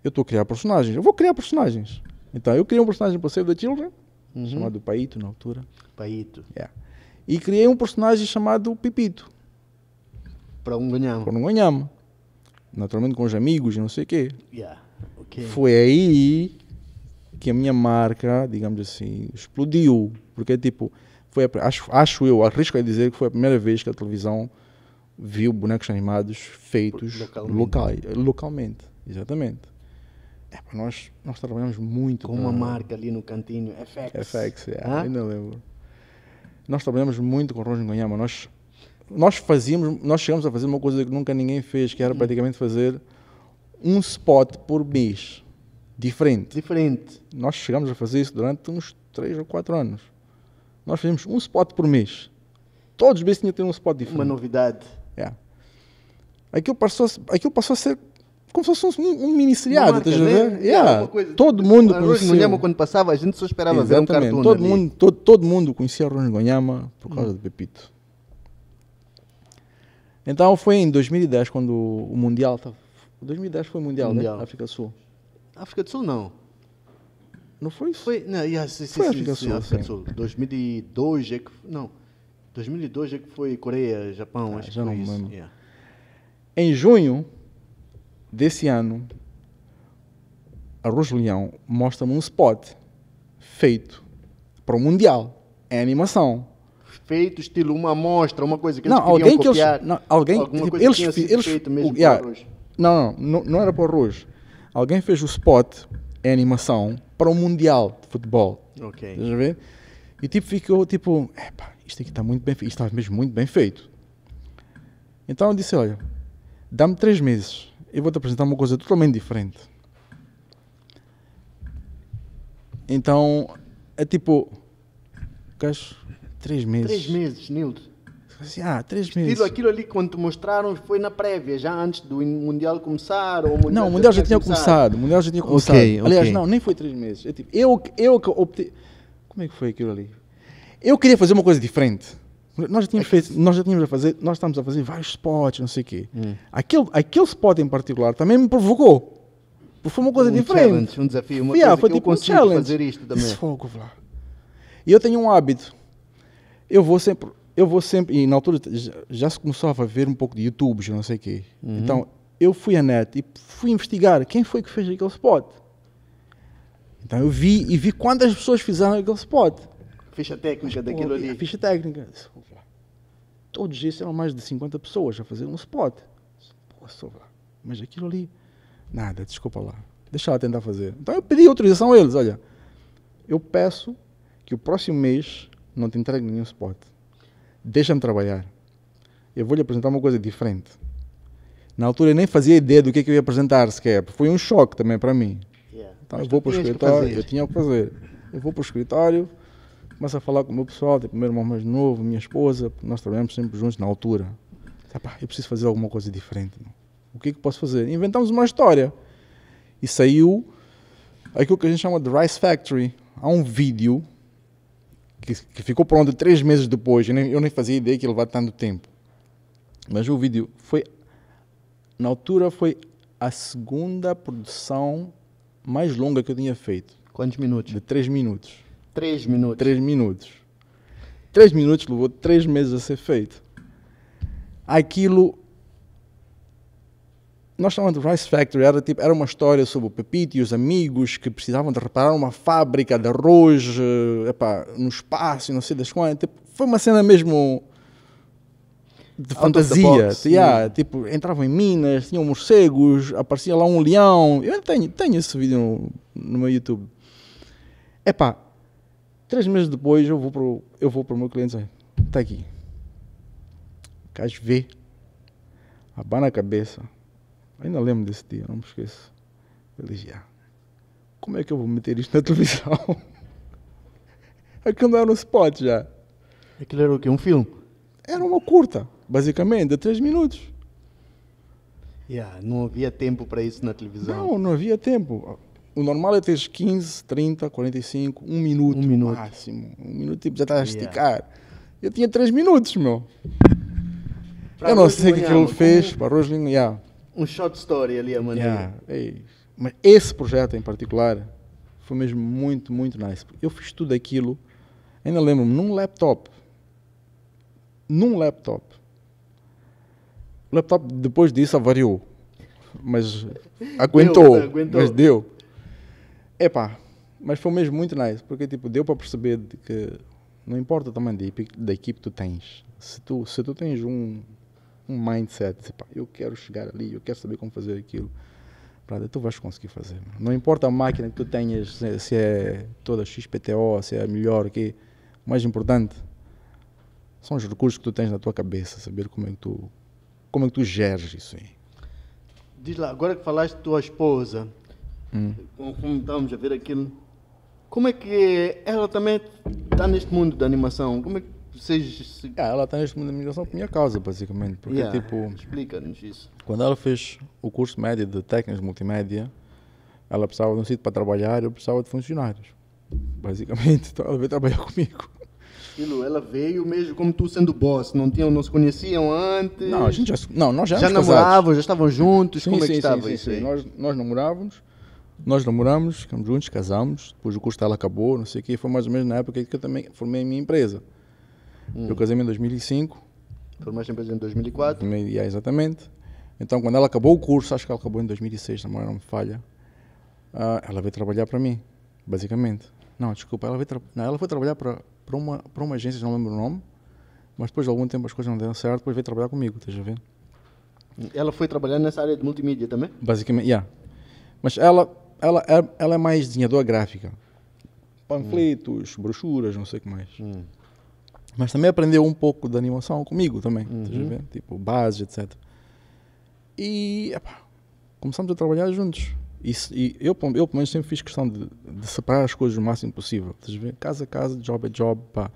Eu estou a criar personagens, eu vou criar personagens. Então eu criei um personagem para Save the Children, uhum. chamado Paito na altura. Paito. é E criei um personagem chamado Pipito. Para um ganhamos. Para um ganhamos. Naturalmente com os amigos e não sei o quê. Yeah. Okay. Foi aí que a minha marca, digamos assim, explodiu. Porque, tipo, foi a, acho, acho eu, arrisco a dizer que foi a primeira vez que a televisão viu bonecos animados feitos localmente. Local, localmente. Exatamente. É, nós, nós trabalhamos muito com uma marca ali no cantinho, é FX. É FX, é, ainda lembro. Nós trabalhamos muito com Ronjo Ganhama. Nós, nós fazíamos, nós chegamos a fazer uma coisa que nunca ninguém fez, que era hum. praticamente fazer um spot por mês. Diferente. Diferente. Nós chegamos a fazer isso durante uns 3 ou 4 anos. Nós fazíamos um spot por mês. Todos os meses tinha que ter um spot diferente. Uma novidade. Yeah. Aquilo, passou, aquilo passou a ser como se fosse um, um mini seriado, estás a ver? Yeah. todo mundo a conhecia. quando passava, a gente só esperava Exatamente. ver um cartoon. Todo ali. mundo, todo, todo mundo conhecia Ron Gonhama por causa hum. de Pepito. Então foi em 2010 quando o Mundial estava. 2010 foi o Mundial, mundial. Né? África do Sul. África do Sul não. Não foi isso? Foi, não, yeah, sim, foi sim, África, Sul, África do Sul. 2002 é que. Não. 2002 é que foi Coreia, Japão, ah, acho que foi isso. Yeah. Em junho desse ano, Arroz Leão mostra-me um spot feito para o Mundial, é animação. Feito estilo uma amostra, uma coisa que não, eles alguém que Eles, não, alguém, alguma tipo, eles, eles, feito mesmo o, yeah, não, não, não, não era para o Arroz. Alguém fez o spot em animação para o Mundial de Futebol. Ok. Estás ver? E tipo, ficou tipo, epá, isto aqui está muito bem feito, isto está mesmo muito bem feito. Então eu disse, olha, dá-me três meses eu vou te apresentar uma coisa totalmente diferente. Então, é tipo. Cacho, três meses. Três meses, Nildo. Assim, ah, três meses. Tiro aquilo ali quando te mostraram foi na prévia, já antes do Mundial começar? Ou mundial não, o Mundial já, já tinha começado. começado. O Mundial já tinha começado. Okay, Aliás, okay. não, nem foi três meses. É tipo, eu, eu que optei. Como é que foi aquilo ali? Eu queria fazer uma coisa diferente. Nós já tínhamos é feito, nós já tínhamos a fazer, nós estamos a fazer vários spots, não sei o quê. Hum. Aquele, aquele spot em particular também me provocou. foi uma coisa um diferente. Um desafio, uma yeah, coisa foi que tipo eu consigo um fazer isto também. fogo, lá. E eu tenho um hábito. Eu vou sempre, eu vou sempre, e na altura já, já se começava a ver um pouco de YouTube, não sei o quê. Uhum. Então, eu fui à net e fui investigar quem foi que fez aquele spot. Então eu vi e vi quantas pessoas fizeram aquele spot ficha técnica daquilo ali. A ficha técnica. Todos esses eram mais de 50 pessoas a fazer um spot. Pô, mas aquilo ali, nada, desculpa lá. Deixa ela tentar fazer. Então eu pedi autorização a eles, olha, eu peço que o próximo mês não te entregue nenhum spot. Deixa-me trabalhar. Eu vou lhe apresentar uma coisa diferente. Na altura eu nem fazia ideia do que, é que eu ia apresentar sequer. Foi um choque também para mim. Yeah. Então Mas eu vou para o escritório, eu tinha o que fazer. Eu vou para o escritório, Começo a falar com o meu pessoal, tipo, meu irmão mais novo, minha esposa, nós trabalhamos sempre juntos na altura. eu preciso fazer alguma coisa diferente. O que é que posso fazer? Inventamos uma história. E saiu aquilo que a gente chama de Rice Factory. Há um vídeo que, que ficou pronto três meses depois. Eu nem, eu nem fazia ideia que ia levar tanto tempo. Mas o vídeo foi, na altura, foi a segunda produção mais longa que eu tinha feito. Quantos minutos? De três minutos. 3 minutos. 3 minutos. 3 minutos levou 3 meses a ser feito. Aquilo. Nós estávamos de Rice Factory, era, tipo, era uma história sobre o Pepito e os amigos que precisavam de reparar uma fábrica de arroz eh, epá, no espaço não sei das quantas. Tipo, foi uma cena mesmo de fantasia. Tipo, yeah, tipo, entravam em minas, tinham morcegos, aparecia lá um leão. Eu tenho, tenho esse vídeo no, no meu YouTube. Epá, Três meses depois eu vou para eu vou o meu cliente e digo, tá aqui. Queres ver? Abana a cabeça. Ainda lembro desse dia, não me esqueço. Ele já. Como é que eu vou meter isto na televisão? [LAUGHS] Aquilo não era um spot já. Aquilo era o quê? Um filme? Era uma curta, basicamente, de três minutos. Yeah, não havia tempo para isso na televisão. Não, não havia tempo o normal é ter 15, 30, 45, um minuto, um minuto. máximo. Um minuto tipo, já está a esticar. Eu tinha 3 minutos, meu. eu não sei o que ele fez, um, para hoje, yeah. Um short story ali a maneira. Yeah. É Mas esse projeto em particular foi mesmo muito, muito nice. Eu fiz tudo aquilo, ainda lembro-me, num laptop. Num laptop. O laptop depois disso avariou mas aguentou, [LAUGHS] deu, aguentou, mas deu pá, mas foi mesmo muito nice, porque tipo, deu para perceber que não importa o tamanho da equipe, que tu tens, se tu, se tu tens um, um mindset, de, pá, eu quero chegar ali, eu quero saber como fazer aquilo, brother, tu vais conseguir fazer. Não importa a máquina que tu tenhas, se é toda XPTO, se é, é melhor, que o mais importante são os recursos que tu tens na tua cabeça, saber como é que tu, como é que tu geres isso aí. Diz lá, agora que falaste de tua esposa, hum. como estamos a ver aquilo né? como é que ela também está neste mundo da animação? Como é que vocês. Se... Ah, ela está neste mundo da animação por minha causa, basicamente. Porque, yeah. tipo. Explica-nos isso. Quando ela fez o curso médio de técnicas multimédia, ela precisava de um sítio para trabalhar e eu precisava de funcionários. Basicamente, [LAUGHS] então ela veio trabalhar comigo. aquilo ela veio mesmo como tu sendo boss, não, tinham, não se conheciam antes. Não, a gente já, não nós já, já namorávamos, já estavam juntos, sim, como sim, é que sim, estava sim, isso? Sim. Nós, nós namorávamos, nós namoramos, ficamos juntos, casamos, depois o curso dela acabou, não sei o quê, foi mais ou menos na época que eu também formei a minha empresa. Hum. Eu casei-me em 2005. Formaste a empresa em 2004? E, é, exatamente. Então, quando ela acabou o curso, acho que ela acabou em 2006, se não me falha, uh, ela veio trabalhar para mim, basicamente. Não, desculpa, ela, veio não, ela foi trabalhar para uma, uma agência, não lembro o nome, mas depois de algum tempo as coisas não deram certo, depois veio trabalhar comigo, estás a ver? Ela foi trabalhar nessa área de multimídia também? Basicamente, yeah. Mas ela ela, é, ela é mais desenhadora gráfica. Panfletos, hum. brochuras, não sei o que mais. Hum. Mas também aprendeu um pouco de animação comigo também. Uhum. Tipo, bases, etc. E epá, começamos a trabalhar juntos. E, e, eu, eu, pelo menos, sempre fiz questão de, de separar as coisas o máximo possível. Casa a é casa, job a é job, pá.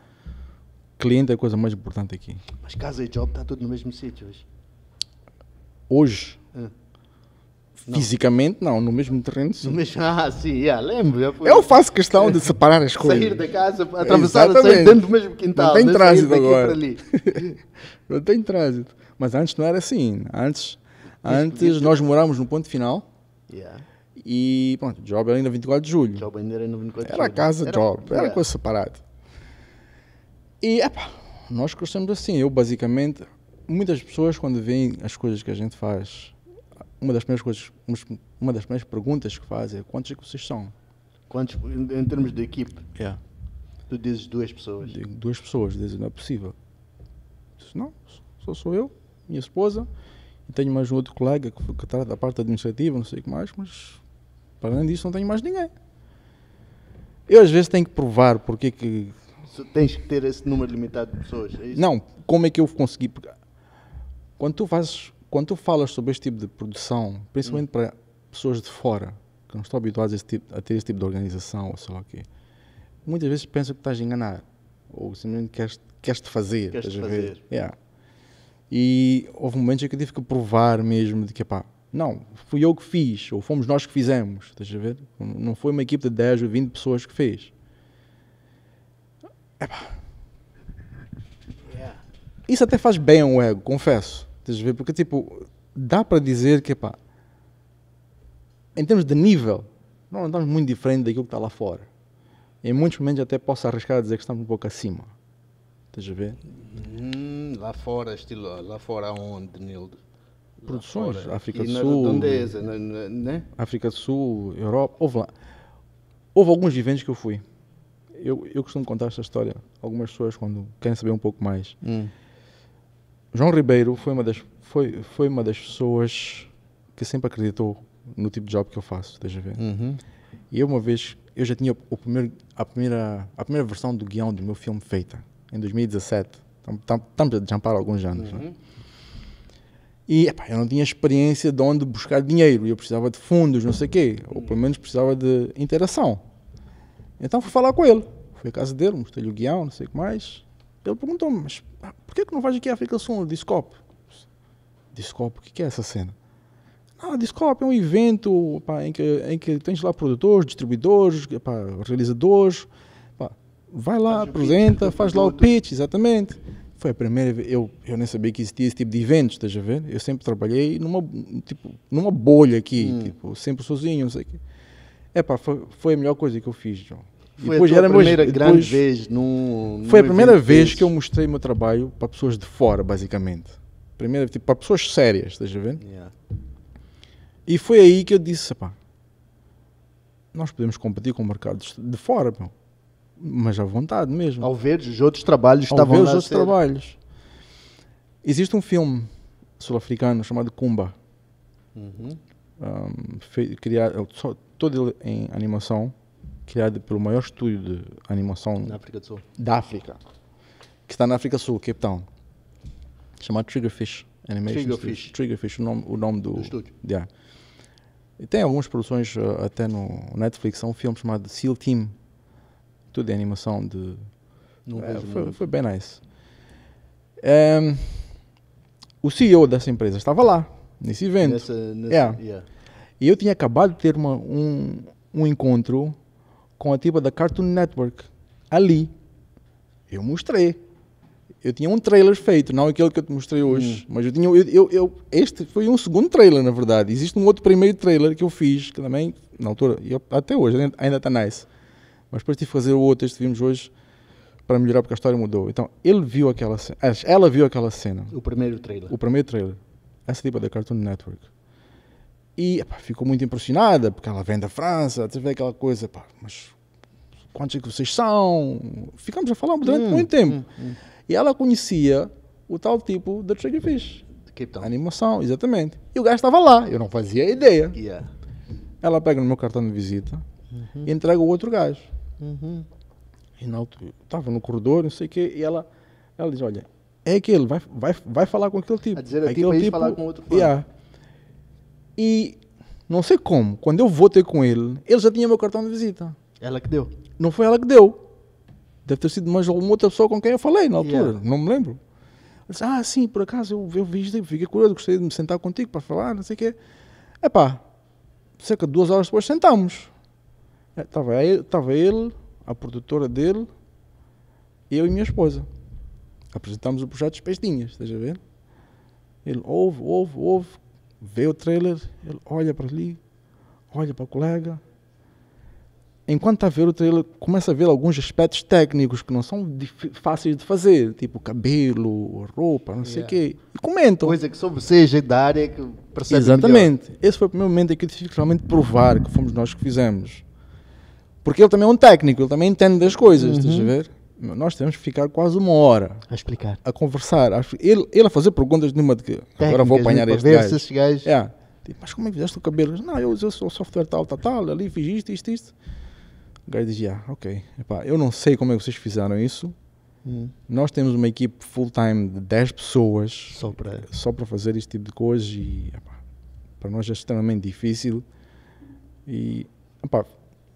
Cliente é a coisa mais importante aqui. Mas casa e job está tudo no mesmo sítio hoje? Hoje? Hum. Não. Fisicamente, não, no mesmo terreno, sim. No mesmo... [LAUGHS] Ah, sim, lembro. Já Eu faço questão de separar as [LAUGHS] coisas. Sair da casa, atravessar, Exatamente. sair dentro do mesmo quintal. Não tem né? trânsito agora. [LAUGHS] não tem trânsito. Mas antes não era assim. Antes, antes nós morámos no ponto final. Yeah. E pronto, Job era ainda 24 de julho. Job ainda era no 24 de julho. Era casa era, Job, era yeah. coisa separada. E epa, nós crescemos assim. Eu basicamente, muitas pessoas quando veem as coisas que a gente faz uma das primeiras coisas, uma das primeiras perguntas que fazem é quantos é que vocês são? Quantos, em, em termos de equipe? Yeah. Tu dizes duas pessoas? Digo duas pessoas, dizes, não é possível. Disse, não, só sou eu, minha esposa, e tenho mais um outro colega que, que trata da parte administrativa, não sei o que mais, mas para além disso não tenho mais ninguém. Eu às vezes tenho que provar porque é que... Tens que ter esse número limitado de pessoas, é Não, como é que eu consegui... Quando tu fazes quando tu falas sobre este tipo de produção, principalmente hum. para pessoas de fora, que não estão habituadas a, tipo, a, ter esse tipo de organização, ou sei lá o quê, muitas vezes pensam que estás a enganar, ou simplesmente queres, queres te fazer. Queres te fazer. Ver? Yeah. E houve momentos em que eu tive que provar mesmo de que, pá, não, fui eu que fiz, ou fomos nós que fizemos, estás a ver? Não foi uma equipe de 10 ou 20 pessoas que fez. Epá. Yeah. Isso até faz bem ao ego, confesso. Estás a ver? Porque, tipo, dá para dizer que, pá, em termos de nível, nós estamos muito diferente daquilo que está lá fora. Em muitos momentos até posso arriscar a dizer que estamos um pouco acima. Estás a ver? Hum, lá fora, estilo, lá fora onde, Nildo? Produções, África do Sul. Redondeza, né? África do Sul, Europa. Houve lá. Houve alguns eventos que eu fui. Eu, eu costumo contar esta história. Algumas pessoas, quando querem saber um pouco mais. Hum. João Ribeiro foi uma das foi foi uma das pessoas que sempre acreditou no tipo de job que eu faço, deixa a ver. Uhum. E eu uma vez eu já tinha o primeiro a primeira a primeira versão do guião do meu filme feita em 2017. Estamos a jampar alguns anos, é? uhum. né? E eu não tinha experiência de onde buscar dinheiro, eu precisava de fundos, não sei o quê, ou pelo menos precisava de interação. Então fui falar com ele, fui à casa dele, mostrei-lhe o guião, não sei o que mais. Ele perguntou-me, mas por que, que não vais aqui à África Sul? Discop. Discop, o que é essa cena? Ah, Discop é um evento pá, em, que, em que tens lá produtores, distribuidores, pá, realizadores. Pá, vai lá, faz apresenta, pitch, faz lá o pitch, exatamente. Foi a primeira vez, eu, eu nem sabia que existia esse tipo de eventos, estás a ver? Eu sempre trabalhei numa, tipo, numa bolha aqui, hum. tipo, sempre sozinho, não sei o quê. É pá, foi, foi a melhor coisa que eu fiz, João foi depois, a primeira grande depois, vez num, Foi a primeira vez que eu mostrei o meu trabalho para pessoas de fora, basicamente. Primeira, tipo, para pessoas sérias, estás a ver? Yeah. E foi aí que eu disse, pá, nós podemos competir com o mercado de fora, meu, mas à vontade mesmo. Ao ver os outros trabalhos que estavam ver os outros trabalhos. Existe um filme sul-africano chamado Kumba, uhum. um, criado, todo ele em animação, criado pelo maior estúdio de animação África da África, que está na África do Sul, Cape Town, chamado Triggerfish Animation. Triggerfish. Triggerfish, o nome, o nome do, do estúdio. Yeah. E tem algumas produções uh, até no Netflix, um filme chamado Seal Team, tudo em animação de. Não é, foi, foi, bem nice. Um, o CEO dessa empresa estava lá, nesse evento. Nessa, yeah. Yeah. E eu tinha acabado de ter uma, um, um encontro com a tipa da Cartoon Network. Ali, eu mostrei. Eu tinha um trailer feito, não aquele que eu te mostrei hoje, hum. mas eu tinha. Eu, eu, eu, este foi um segundo trailer, na verdade. Existe um outro primeiro trailer que eu fiz, que também, na altura, eu, até hoje, ainda está nice. Mas depois tive que fazer o outro, este vimos hoje, para melhorar, porque a história mudou. Então, ele viu aquela cena. Ela viu aquela cena. O primeiro trailer. O primeiro trailer. Essa tipa da Cartoon Network e epá, ficou muito impressionada, porque ela vem da França, teve aquela coisa, mas quantos é que vocês são? Ficamos a falar durante hum, muito tempo. Hum, hum. E ela conhecia o tal tipo da Triggerfish. Krypton. Animação, exatamente. E o gajo estava lá, eu não fazia ideia. Yeah. Ela pega no meu cartão de visita uhum. e entrega o outro gajo. Uhum. E na estava no corredor, não sei o quê, e ela, ela diz: Olha, é aquele, vai, vai, vai falar com aquele tipo. A dizer a aquele tipo, tipo falar com outro. Yeah. E não sei como, quando eu voltei com ele, ele já tinha meu cartão de visita. Ela que deu? Não foi ela que deu. Deve ter sido mais alguma outra pessoa com quem eu falei na altura, yeah. não me lembro. disse, ah, sim, por acaso eu, eu vi isto, fiquei curioso, gostaria de me sentar contigo para falar, não sei o quê. pá cerca de duas horas depois sentámos. Estava é, ele, tava ele, a produtora dele, eu e minha esposa. Apresentámos o projeto de Pestinhas, estás a ver? Ele ouve, ouve, ouve, vê o trailer, ele olha para ali, olha para o colega. Enquanto está a ver o trailer, começa a ver alguns aspectos técnicos que não são fáceis de fazer, tipo cabelo, roupa, não sei o yeah. É. quê. E comentam. Coisa que só vocês da área que percebem Exatamente. Melhor. Esse foi o primeiro momento em que eu tive que realmente provar que fomos nós que fizemos. Porque ele também é um técnico, ele também entende das coisas, uhum. estás a uhum. ver? nós temos que ficar quase uma hora a explicar, a conversar. A, ele, ele a fazer perguntas numa de que Técnicas, agora vou apanhar né? este gajo. Esses gajos. É. Tipo, mas como é que fizeste o cabelo? Não, eu usei o software tal, tal, tal, ali fiz isto, isto, isto. O gajo dizia, ah, ok, Epá, eu não sei como é que vocês fizeram isso. Hum. Nós temos uma equipe full-time de 10 pessoas só para só para fazer este tipo de coisas e epá, para nós é extremamente difícil. E epá,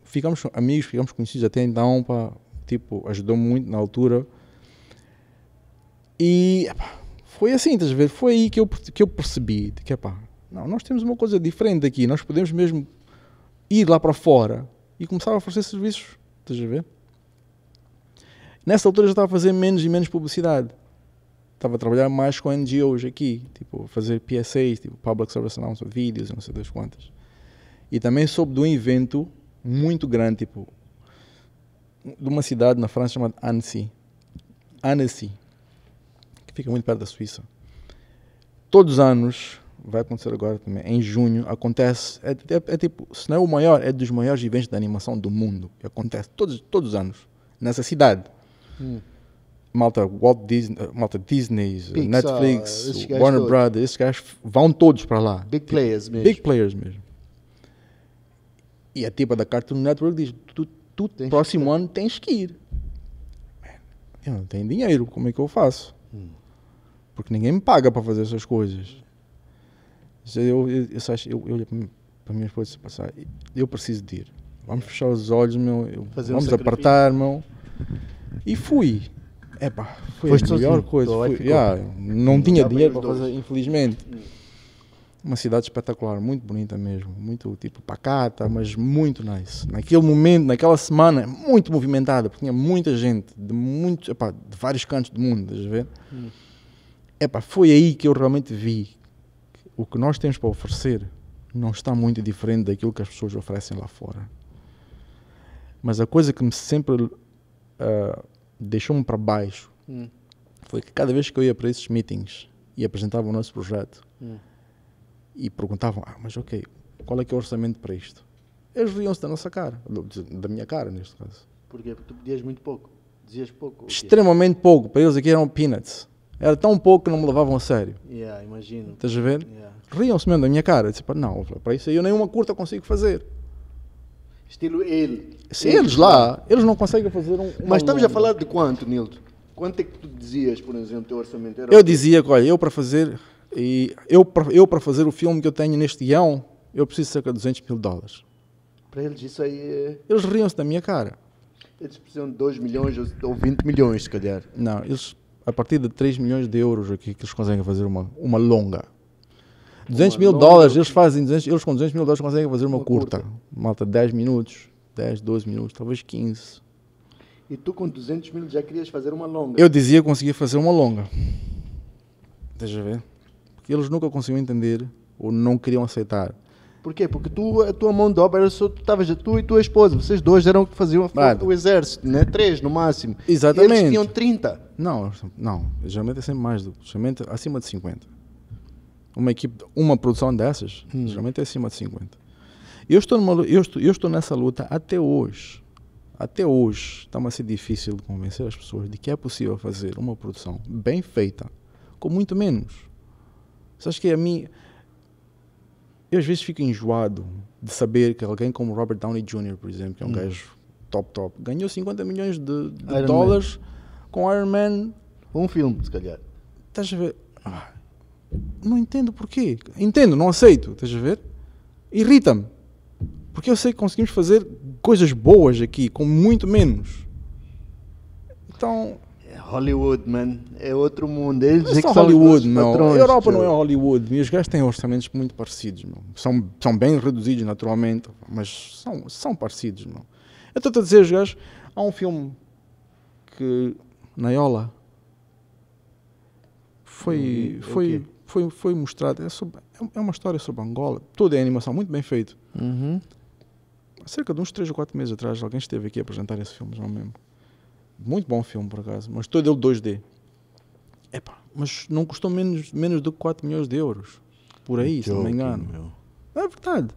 ficamos amigos, ficamos conhecidos até então, pá, tipo, ajudou muito na altura. E epá, foi assim, estás a ver? Foi aí que eu, que eu percebi que, epá, não, nós temos uma coisa diferente aqui, nós podemos mesmo ir lá para fora e começar a oferecer serviços, estás a ver? Nessa altura já estava a fazer menos e menos publicidade. Estava a trabalhar mais com NGOs aqui, tipo, fazer PSAs, tipo, Public Service Announcement, vídeos, não sei das quantas. E também soube de um evento muito grande, tipo, de uma cidade na França chamada Annecy. Annecy, que fica muito perto da Suíça. Todos os anos, vai acontecer agora também, em junho, acontece, é, é, é tipo, se não é o maior, é dos maiores eventos de animação do mundo. Acontece todos, todos os anos, nessa cidade. Hum. Malta Walt Disney, eh, Malta Disney, eh, Pixar, Netflix, Warner todos. Brothers, esses gajos vão todos para lá. Big tipo, players mesmo. Big players mesmo. E a tipa da Cartoon Network diz: tu Tu tens Próximo que... ano tens que ir. Eu não tenho dinheiro, como é que eu faço? Hum. Porque ninguém me paga para fazer essas coisas. Eu, eu, eu, eu, eu para minha esposa passar, eu preciso de ir. Vamos fechar os olhos, meu. Eu, vamos um apartar, meu. E fui. Epá, foi Foste a melhor sozinho. coisa. Fui, yeah, não, não tinha dinheiro para fazer, infelizmente. Hum uma cidade espetacular, muito bonita mesmo, muito tipo pacata, mas muito nice. Naquele momento, naquela semana, muito movimentada, porque tinha muita gente de muitos, epá, de vários cantos do mundo, estás a ver? Hum. Epá, foi aí que eu realmente vi que o que nós temos para oferecer não está muito diferente daquilo que as pessoas oferecem lá fora. Mas a coisa que me sempre uh, deixou-me para baixo hum. foi que cada vez que eu ia para esses meetings e apresentava o nosso projeto, hum e perguntavam: Ah, mas ok, qual é que é o orçamento para isto? Eles riam-se da nossa cara, da minha cara neste caso. Porquê? Porque tu pedias muito pouco. Dizias pouco. Extremamente pouco. Para eles aqui eram peanuts. Era tão pouco que não me levavam a sério. Yeah, imagino. Estás a ver? Yeah. Riam-se mesmo da minha cara. Eu disse, não, para isso aí eu nenhuma curta consigo fazer. Estilo ele. Se eles, eles lá, eles não conseguem fazer um. Mas estamos longa. a falar de quanto, Nildo? Quanto é que tu dizias, por exemplo, teu orçamento? Era eu dizia que, olha, eu para fazer e eu, eu para fazer o filme que eu tenho neste guião, eu preciso de cerca de 200 mil dólares. Para eles isso aí é... Eles riam-se da minha cara. Eles precisam de 2 milhões ou 20 milhões, se calhar. Não, eles, a partir de 3 milhões de euros aqui que eles conseguem fazer uma, uma longa. 200 uma mil longa dólares, eles fazem 200, eles com 200 mil dólares conseguem fazer uma, uma curta. curta. Malta, 10 minutos, 10, 12 minutos, talvez 15. E tu com 200 mil já querias fazer uma longa? Eu dizia que conseguia fazer uma longa. Deixa eu ver que eles nunca conseguiam entender ou não queriam aceitar. Porquê? Porque tu, a tua mão de obra era só tu, tu e tua esposa. Vocês dois eram que faziam o exército, né? Três no máximo. Exatamente. E eles tinham 30. Não, não. Geralmente é sempre mais do Geralmente é acima de 50. Uma equipe, uma produção dessas, hum. geralmente é acima de 50. Eu estou, numa, eu, estou, eu estou nessa luta até hoje. Até hoje está-me a ser difícil de convencer as pessoas de que é possível fazer uma produção bem feita com muito menos acha que a mim. Eu às vezes fico enjoado de saber que alguém como Robert Downey Jr., por exemplo, que é um hum. gajo top, top, ganhou 50 milhões de, de dólares Man. com Iron Man. Um filme, se calhar. Estás a ver? Ah, não entendo porquê. Entendo, não aceito. Estás a ver? Irrita-me. Porque eu sei que conseguimos fazer coisas boas aqui com muito menos. Então, Hollywood, man. É outro mundo. Eles não é só Hollywood, meu. a Europa tchau. não é Hollywood. E os gajos têm orçamentos muito parecidos, meu. São, são bem reduzidos, naturalmente, mas são, são parecidos, meu. Eu estou a dizer, os gajos, há um filme que, Naiola, foi, hum, foi, foi, foi mostrado. É, sobre, é uma história sobre Angola. Toda é animação, muito bem feito. Uhum. cerca de uns 3 ou 4 meses atrás, alguém esteve aqui a apresentar esse filme, já mesmo. Muito bom filme, por acaso. Mas todo ele 2D. Epá, mas não custou menos, menos do que 4 milhões de euros. Por aí, se não me engano. Meu. É verdade.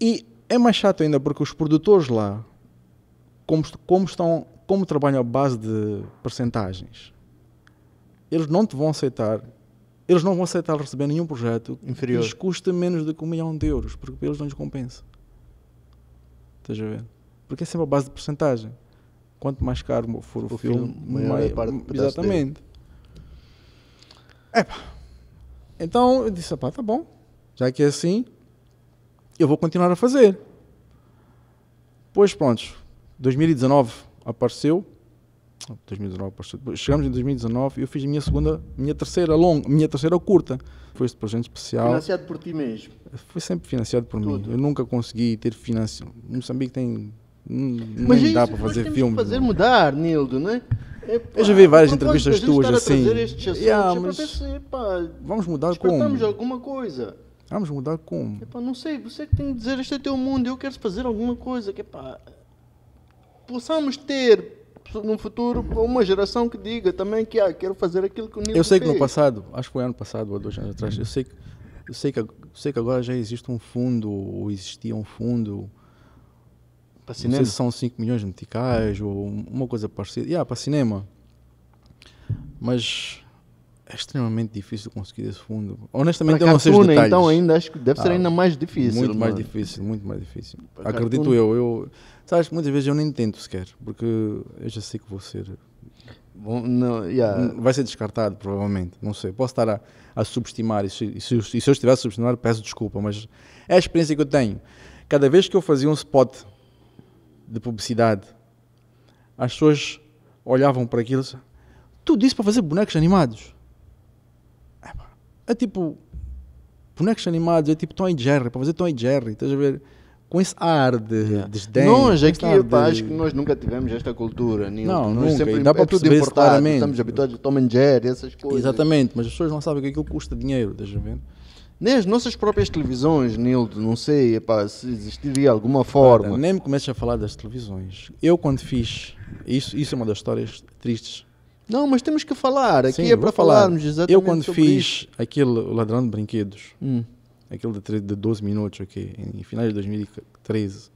E é mais chato ainda porque os produtores lá, como, como, estão, como trabalham à base de percentagens, eles não te vão aceitar. Eles não vão aceitar receber nenhum projeto Inferior. que lhes custa menos do que um milhão de euros, porque eles não lhes compensa. Estás a ver? Porque é sempre a base de porcentagem. Quanto mais caro for o, o filme, filme maior é mais, Exatamente. Epa. Então eu disse, pá, tá bom. Já que é assim, eu vou continuar a fazer. Pois pronto, 2019 apareceu. 2019 apareceu. Chegamos em 2019 e eu fiz a minha segunda, minha terceira longa, minha terceira curta. Foi este projeto especial. Financiado por ti mesmo? Foi sempre financiado por Tudo. mim. Eu nunca consegui ter financiamento. Moçambique tem Hum, nem é dá para fazer filme. fazer mudar, Nildo, né? Epá, é, eu já vi várias entrevistas tuas assim. yeah, é epá, vamos mudar como? alguma coisa. Vamos mudar como? Epá, é não sei, você que tem que dizer, este é teu mundo, eu quero fazer alguma coisa que epá, é possamos ter no futuro uma geração que diga também que ah, quero fazer aquilo que o Nildo Eu sei fez. que no passado, acho que foi ano passado ou dois anos atrás, eu sei que eu sei que, eu sei que agora já existe um fundo, ou existia um fundo para cinema? Não sei se são 5 milhões de meticais ou uma coisa parecida. Yeah, para cinema. Mas é extremamente difícil conseguir esse fundo. Honestamente, para eu não sei os detalhes. então ainda acho que deve ser ah, ainda mais difícil. Muito mano. mais difícil, muito mais difícil. Para Acredito cartoon. eu. eu. Sabes que muitas vezes eu nem tento sequer, porque eu já sei que vou ser... Bom, não, yeah. Vai ser descartado, provavelmente. Não sei. Posso estar a, a subestimar. E se, e se, eu estiver a subestimar, peço desculpa. Mas é a experiência que eu tenho. Cada vez que eu fazia um spot de publicidade, as pessoas olhavam para aquilo e tudo isso para fazer bonecos animados. É, é tipo, bonecos animados, é tipo Tom e Jerry, para fazer Tom e Jerry, estás a ver? com esse ar de yeah. desdém. Nós aqui, de... pá, acho que nós nunca tivemos esta cultura. Nenhum. Não, nós nunca. Sempre, dá para é tudo importado, estamos habituados a Tom and Jerry, essas coisas. Exatamente, mas as pessoas não sabem que aquilo custa dinheiro, estás a ver? Nem as nossas próprias televisões, Nildo, não sei epá, se existiria alguma forma. nem me comeces a falar das televisões. Eu, quando fiz, isso, isso é uma das histórias tristes. Não, mas temos que falar. Aqui Sim, é para falar. falarmos exatamente. Eu, quando fiz isso. aquele Ladrão de Brinquedos, hum. aquele de, de 12 minutos, okay, em, em finais de 2013,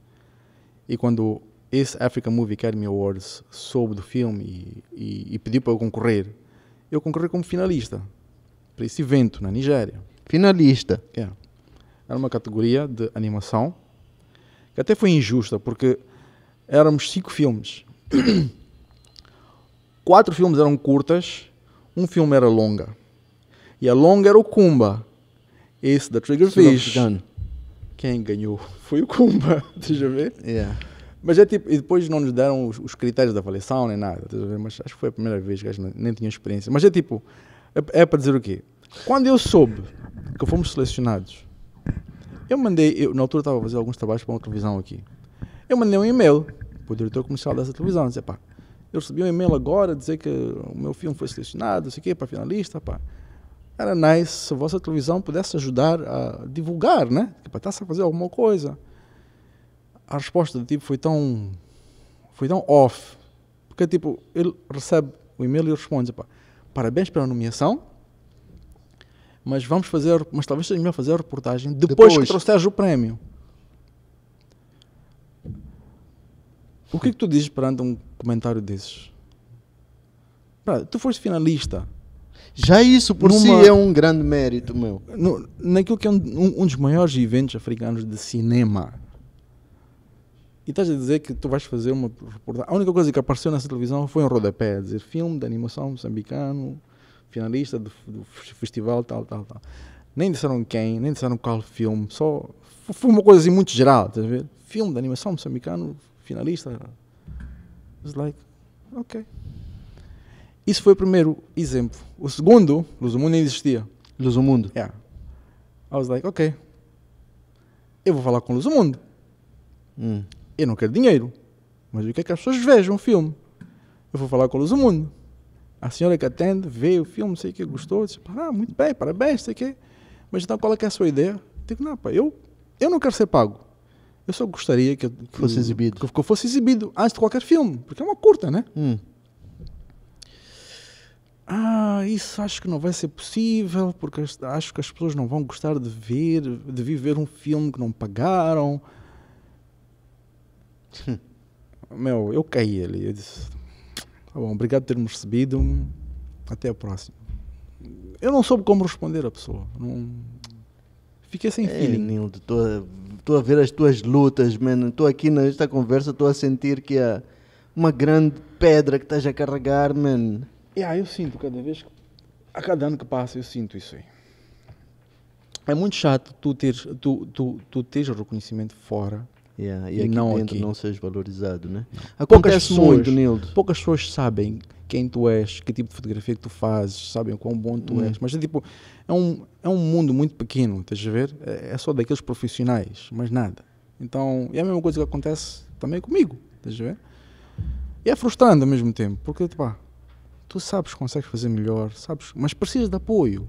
e quando esse Africa Movie Academy Awards soube do filme e, e, e pediu para eu concorrer, eu concorri como finalista para esse evento na Nigéria. Finalista. É. Era uma categoria de animação que até foi injusta, porque éramos cinco filmes. [COUGHS] Quatro filmes eram curtas, um filme era longa. E a longa era o Kumba. Esse da Triggerfish. Quem ganhou [LAUGHS] foi o Kumba, [LAUGHS] deixa eu ver. Yeah. Mas é tipo, e depois não nos deram os, os critérios da avaliação nem nada, mas acho que foi a primeira vez que nem tinha experiência. Mas é tipo, é, é para dizer o quê? Quando eu soube que fomos selecionados, eu mandei, eu, na altura estava a fazer alguns trabalhos para uma televisão aqui. Eu mandei um e-mail para o diretor comercial dessa televisão, dizer, pá, eu recebi um e-mail agora dizer que o meu filme foi selecionado, sei o quê, para finalista, pá. Era nice se a vossa televisão pudesse ajudar a divulgar, né? Que está-se a fazer alguma coisa. A resposta do tipo foi tão. foi tão off. Porque, tipo, ele recebe o e-mail e responde: pá, parabéns pela nomeação, mas vamos fazer, mas talvez seja melhor fazer a reportagem depois, depois. que trouxeres o prémio. O que é que tu dizes perante um comentário desses? tu foste finalista. Já isso por Numa, si é um grande mérito meu. No, naquilo que é um, um, um, dos maiores eventos africanos de cinema. E estás a dizer que tu vais fazer uma reportagem. A única coisa que apareceu nessa televisão foi um rodapé, a dizer filme de animação moçambicano, finalista do, do festival, tal, tal, tal. Nem disseram quem, nem disseram qual filme, só. Foi uma coisa assim muito geral, estás a ver? Filme de animação moçambicano, finalista. It's like, ok. Isso foi o primeiro exemplo. O segundo, Luz do Mundo nem existia. Luz do Mundo? Yeah. I was like, ok. Eu vou falar com Luz do Mundo. Hum. Eu não quero dinheiro. Mas o que é que as pessoas vejam o filme? Eu vou falar com Luz do Mundo a senhora que atende vê o filme, sei que gostou, disse, ah, muito bem, parabéns, sei que. Mas então qual é, é a sua ideia? Digo, não, pá, eu, eu não quero ser pago. Eu só gostaria que, que fosse exibido. Que, que, eu fosse exibido antes de qualquer filme, porque é uma curta, né? Hum. Ah, isso acho que não vai ser possível, porque acho que as pessoas não vão gostar de ver, de viver um filme que não pagaram. Hum. Meu, eu caí ali. Eu disse, Tá bom, obrigado por termos recebido. Até a próxima. Eu não soube como responder a pessoa. Não... Fiquei sem é, feeling. Nildo, estou a, ver as tuas lutas, mano. Estou aqui nesta conversa, estou a sentir que há uma grande pedra que estás a carregar, mano. Yeah, eu sinto cada vez, a cada ano que passa, eu sinto isso aí. É muito chato tu teres, tu, tu, tu teres reconhecimento fora Yeah, e, e aqui não dentro aqui. não seres valorizado, né? Acontece poucas muito, Nildo. Poucas pessoas sabem quem tu és, que tipo de fotografia que tu fazes, sabem o quão bom tu hum. és. Mas é tipo, é um, é um mundo muito pequeno, estás a ver? É, é só daqueles profissionais, mais nada. Então, é a mesma coisa que acontece também comigo, estás a ver? E é frustrante ao mesmo tempo, porque, tu sabes que consegues fazer melhor, sabes, mas precisas de apoio.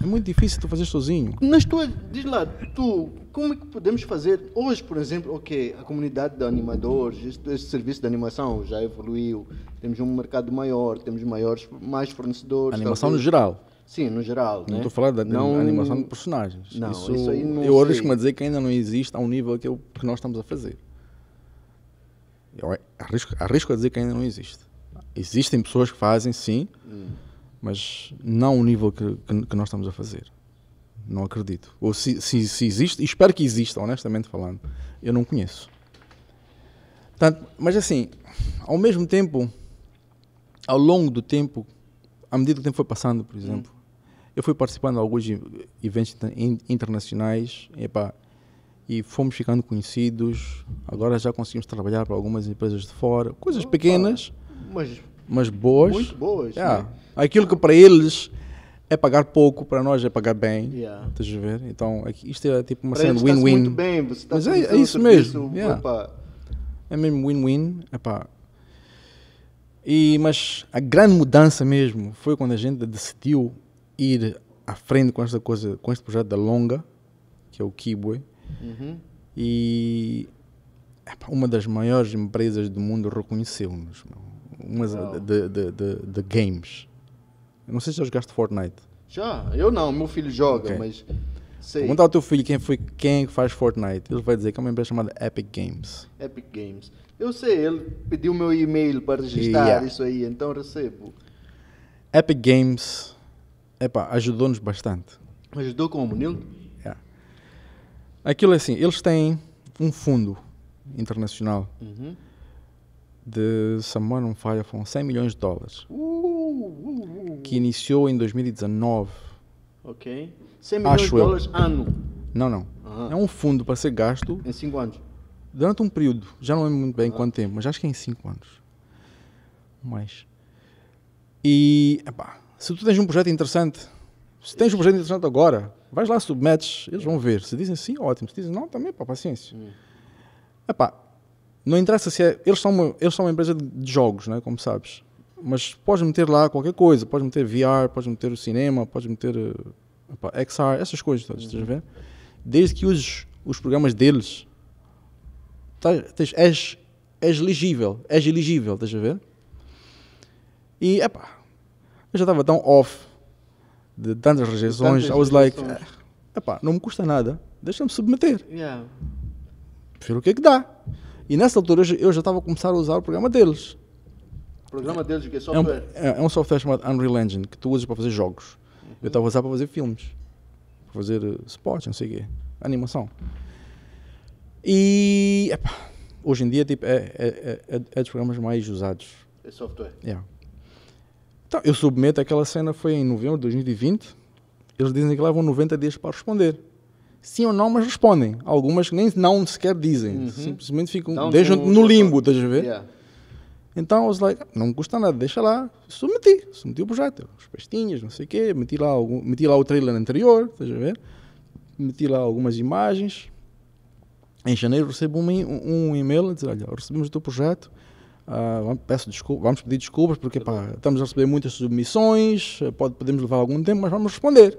É muito difícil tu fazer sozinho. Nas tuas, diz lá, tu, como é que podemos fazer hoje, por exemplo, ok, a comunidade de animadores, este, este serviço de animação já evoluiu, temos um mercado maior, temos maiores, mais fornecedores. Animação no geral. Sim, no geral. Não né? estou né? falar da não... animação de personagens. Não, isso, isso aí não Eu arrisco-me a dizer que ainda não existe a um nível que, eu, que nós estamos a fazer. Eu arrisco, arrisco a dizer que ainda não existe. Existem pessoas que fazem, sim. Hum mas não o nível que, que, que nós estamos a fazer. Não acredito. Ou se, se, se existe, espero que exista, honestamente falando, eu não conheço. Tanto, mas assim, ao mesmo tempo, ao longo do tempo, à medida que o tempo foi passando, por hum. exemplo, hum. eu fui participando de alguns eventos internacionais epá, e fomos ficando conhecidos. Agora já conseguimos trabalhar para algumas empresas de fora, coisas pequenas. Mas mas boas. Muito boas. Yeah. Né? Aquilo que para eles é pagar pouco, para nós é pagar bem. Yeah. a ver? Então, é isto é tipo uma cena de win-win. muito bem, você está Mas é, é isso mesmo. Yeah. É mesmo win-win. E, mas a grande mudança mesmo foi quando a gente decidiu ir à frente com esta coisa, com este projeto da Longa, que é o Kibwe. Uhum. E epa, uma das maiores empresas do mundo reconheceu-nos umas de, de, de, de, games. Eu não sei se já jogaste Fortnite. Já, eu não, meu filho joga, okay. mas sei. Pergunta ao teu filho quem, foi, quem é faz Fortnite. Ele vai dizer que é uma empresa chamada Epic Games. Epic Games. Eu sei, ele pediu o meu e-mail para registrar yeah. isso aí, então recebo. Epic Games, epá, ajudou-nos bastante. Ajudou como, o Yeah. Aquilo é assim, eles têm um fundo internacional. Uhum de Samuel Fire foram 100 milhões de dólares. Uh, uh, uh. Que iniciou em 2019. Ok. 100 milhões Acho de dólares eu. ano? Não, não. -huh. É um fundo para ser gasto. Em 5 anos? Durante um período. Já não lembro muito bem quanto tempo, mas acho que é em 5 anos. Mais. E, epá, se tu tens um projeto interessante, se tens um projeto interessante agora, vais lá, submetes, eles vão ver. Se dizem sim, ótimo. Se dizem não, também, pá, paciência. Hum. Epá, não interessa se é. Eles são uma, eles são uma empresa de jogos, né? como sabes. Mas podes meter lá qualquer coisa. Podes meter VR, podes meter o cinema, podes meter opa, eh, XR, essas coisas, todas, estás a ver? Desde que uses os programas deles, estás, tens, és, és legível. És elegível, estás a ver? E, epá, eu já estava tão off de tantas rejeições. I was like, epá, não me custa nada. Deixa-me submeter. Yeah. Prefiro o que é que dá. E nessa altura eu já estava a começar a usar o programa deles. O programa deles que é software? É um, é, é um software chamado Unreal Engine que tu usas para fazer jogos. Uhum. Eu estava a usar para fazer filmes, para fazer sports não sei o quê, animação. E epa, hoje em dia tipo, é, é, é, é dos programas mais usados. É software? Yeah. Então, eu submeto aquela cena, foi em novembro de 2020. Eles dizem que levam 90 dias para responder sim ou não, mas respondem. Algumas nem não sequer dizem. Uhum. Simplesmente ficam, então, deixam no, no tá. limbo, estás a ver? Então, eu was like, não me custa nada, deixa lá. Submeti, submeti o projeto. As pastinhas, não sei o quê. Meti lá, algum, meti lá o trailer anterior, estás a ver? Meti lá algumas imagens. Em janeiro recebo um, um, um e-mail a dizer, olha, recebemos o teu projeto. Uh, peço desculpa, vamos pedir desculpas porque pá, estamos a receber muitas submissões, pode, podemos levar algum tempo, mas vamos responder.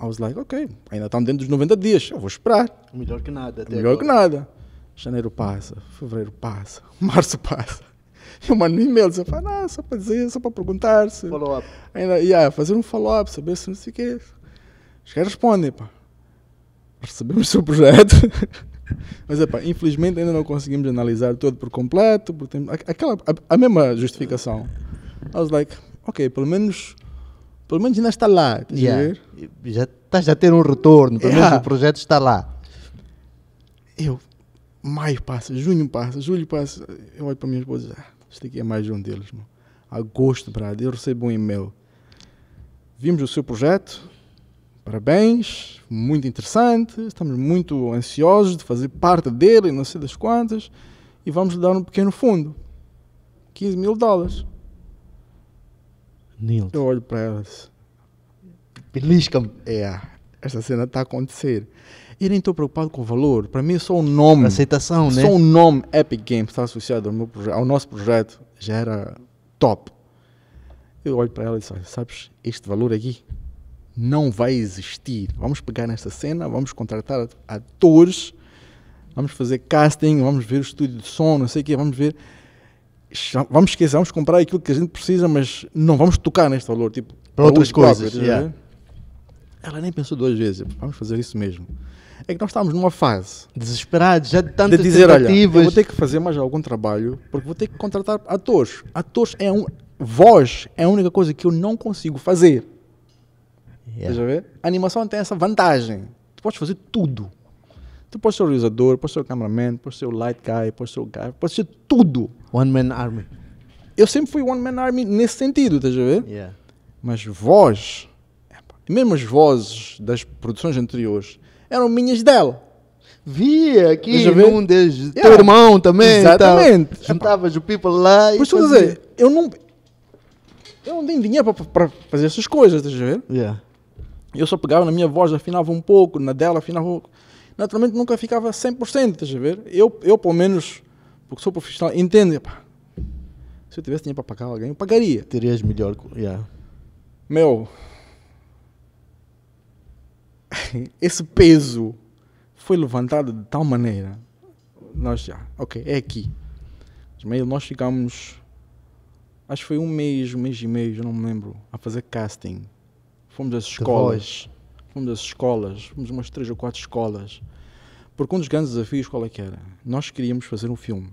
I was like, ok, ainda estão tá dentro dos 90 dias, eu vou esperar. Melhor que nada. Melhor agora. que nada. Janeiro passa, fevereiro passa, [LAUGHS] março passa. Eu mando um e-mail, ah, só para dizer, só para perguntar se. Follow-up. Ainda, yeah, fazer um follow-up, saber se não sei o quê. Os caras respondem, pá. Recebemos o seu projeto. [LAUGHS] Mas, é pá, infelizmente ainda não conseguimos analisar todo por completo. Por tem... Aquela, a, a mesma justificação. I was like, ok, pelo menos pelo menos ainda está lá. yeah. Já estás a ter um retorno, pelo yeah. menos o projeto está lá. Eu, maio passa, junho passa, julho passa. Eu olho para a minha esposa ah, isto aqui é mais um deles. mano Agosto, Brad, eu recebo um e-mail. Vimos o seu projeto, parabéns, muito interessante, estamos muito ansiosos de fazer parte dele, não sei das quantas, e vamos lhe dar um pequeno fundo, 15 mil dólares. Eu olho para elas. Belisca-me. É, esta cena está a acontecer. E nem estou preocupado com o valor. Para mim, é só o nome. Aceitação, só né? Só o nome Epic Games está associado ao, meu, ao nosso projeto já era top. Eu olho para ela e disse: Sabes, este valor aqui não vai existir. Vamos pegar nesta cena, vamos contratar atores, vamos fazer casting, vamos ver o estúdio de som, não sei o quê, vamos ver vamos esquecer, vamos comprar aquilo que a gente precisa, mas não vamos tocar neste valor, tipo, para outras coisas. yeah. Tá Ela nem pensou duas vezes, vamos fazer isso mesmo. É que nós estamos numa fase desesperado, já de tantas de dizer, tentativas. Olha, vou ter que fazer mais algum trabalho, porque vou ter que contratar atores. Atores é um voz é a única coisa que eu não consigo fazer. Yeah. Veja ver? A animação tem essa vantagem. Tu podes fazer tudo. Tu pode ser o realizador, pode ser o cameraman, pode ser o light guy, pode ser o guy, pode ser tudo. One man army. Eu sempre fui one man army nesse sentido, estás a ver? Yeah. Mas voz, mesmo as vozes das produções anteriores, eram minhas dela. Via aqui um desde yeah. teu irmão também. Exatamente. Tal. Juntavas o people lá Por isso fazia... dizer, eu não... Eu não tenho dinheiro para fazer essas coisas, estás a ver? Yeah. Eu só pegava na minha voz, afinava um pouco, na dela afinava um pouco naturalmente nunca ficava 100%, estás a ver? Eu, eu pelo menos, porque sou profissional, entendo, se eu tivesse dinheiro para pagar alguém, eu pagaria. Terias melhor, yeah. Meu, [LAUGHS] esse peso foi levantado de tal maneira, nós já, ok, é aqui. Mas nós ficámos, acho que foi um mês, um mês e meio, eu não me lembro, a fazer casting. Fomos às escolas. Fomos das escolas, fomos umas três ou quatro escolas. Porque um dos grandes desafios, qual é que era? Nós queríamos fazer um filme.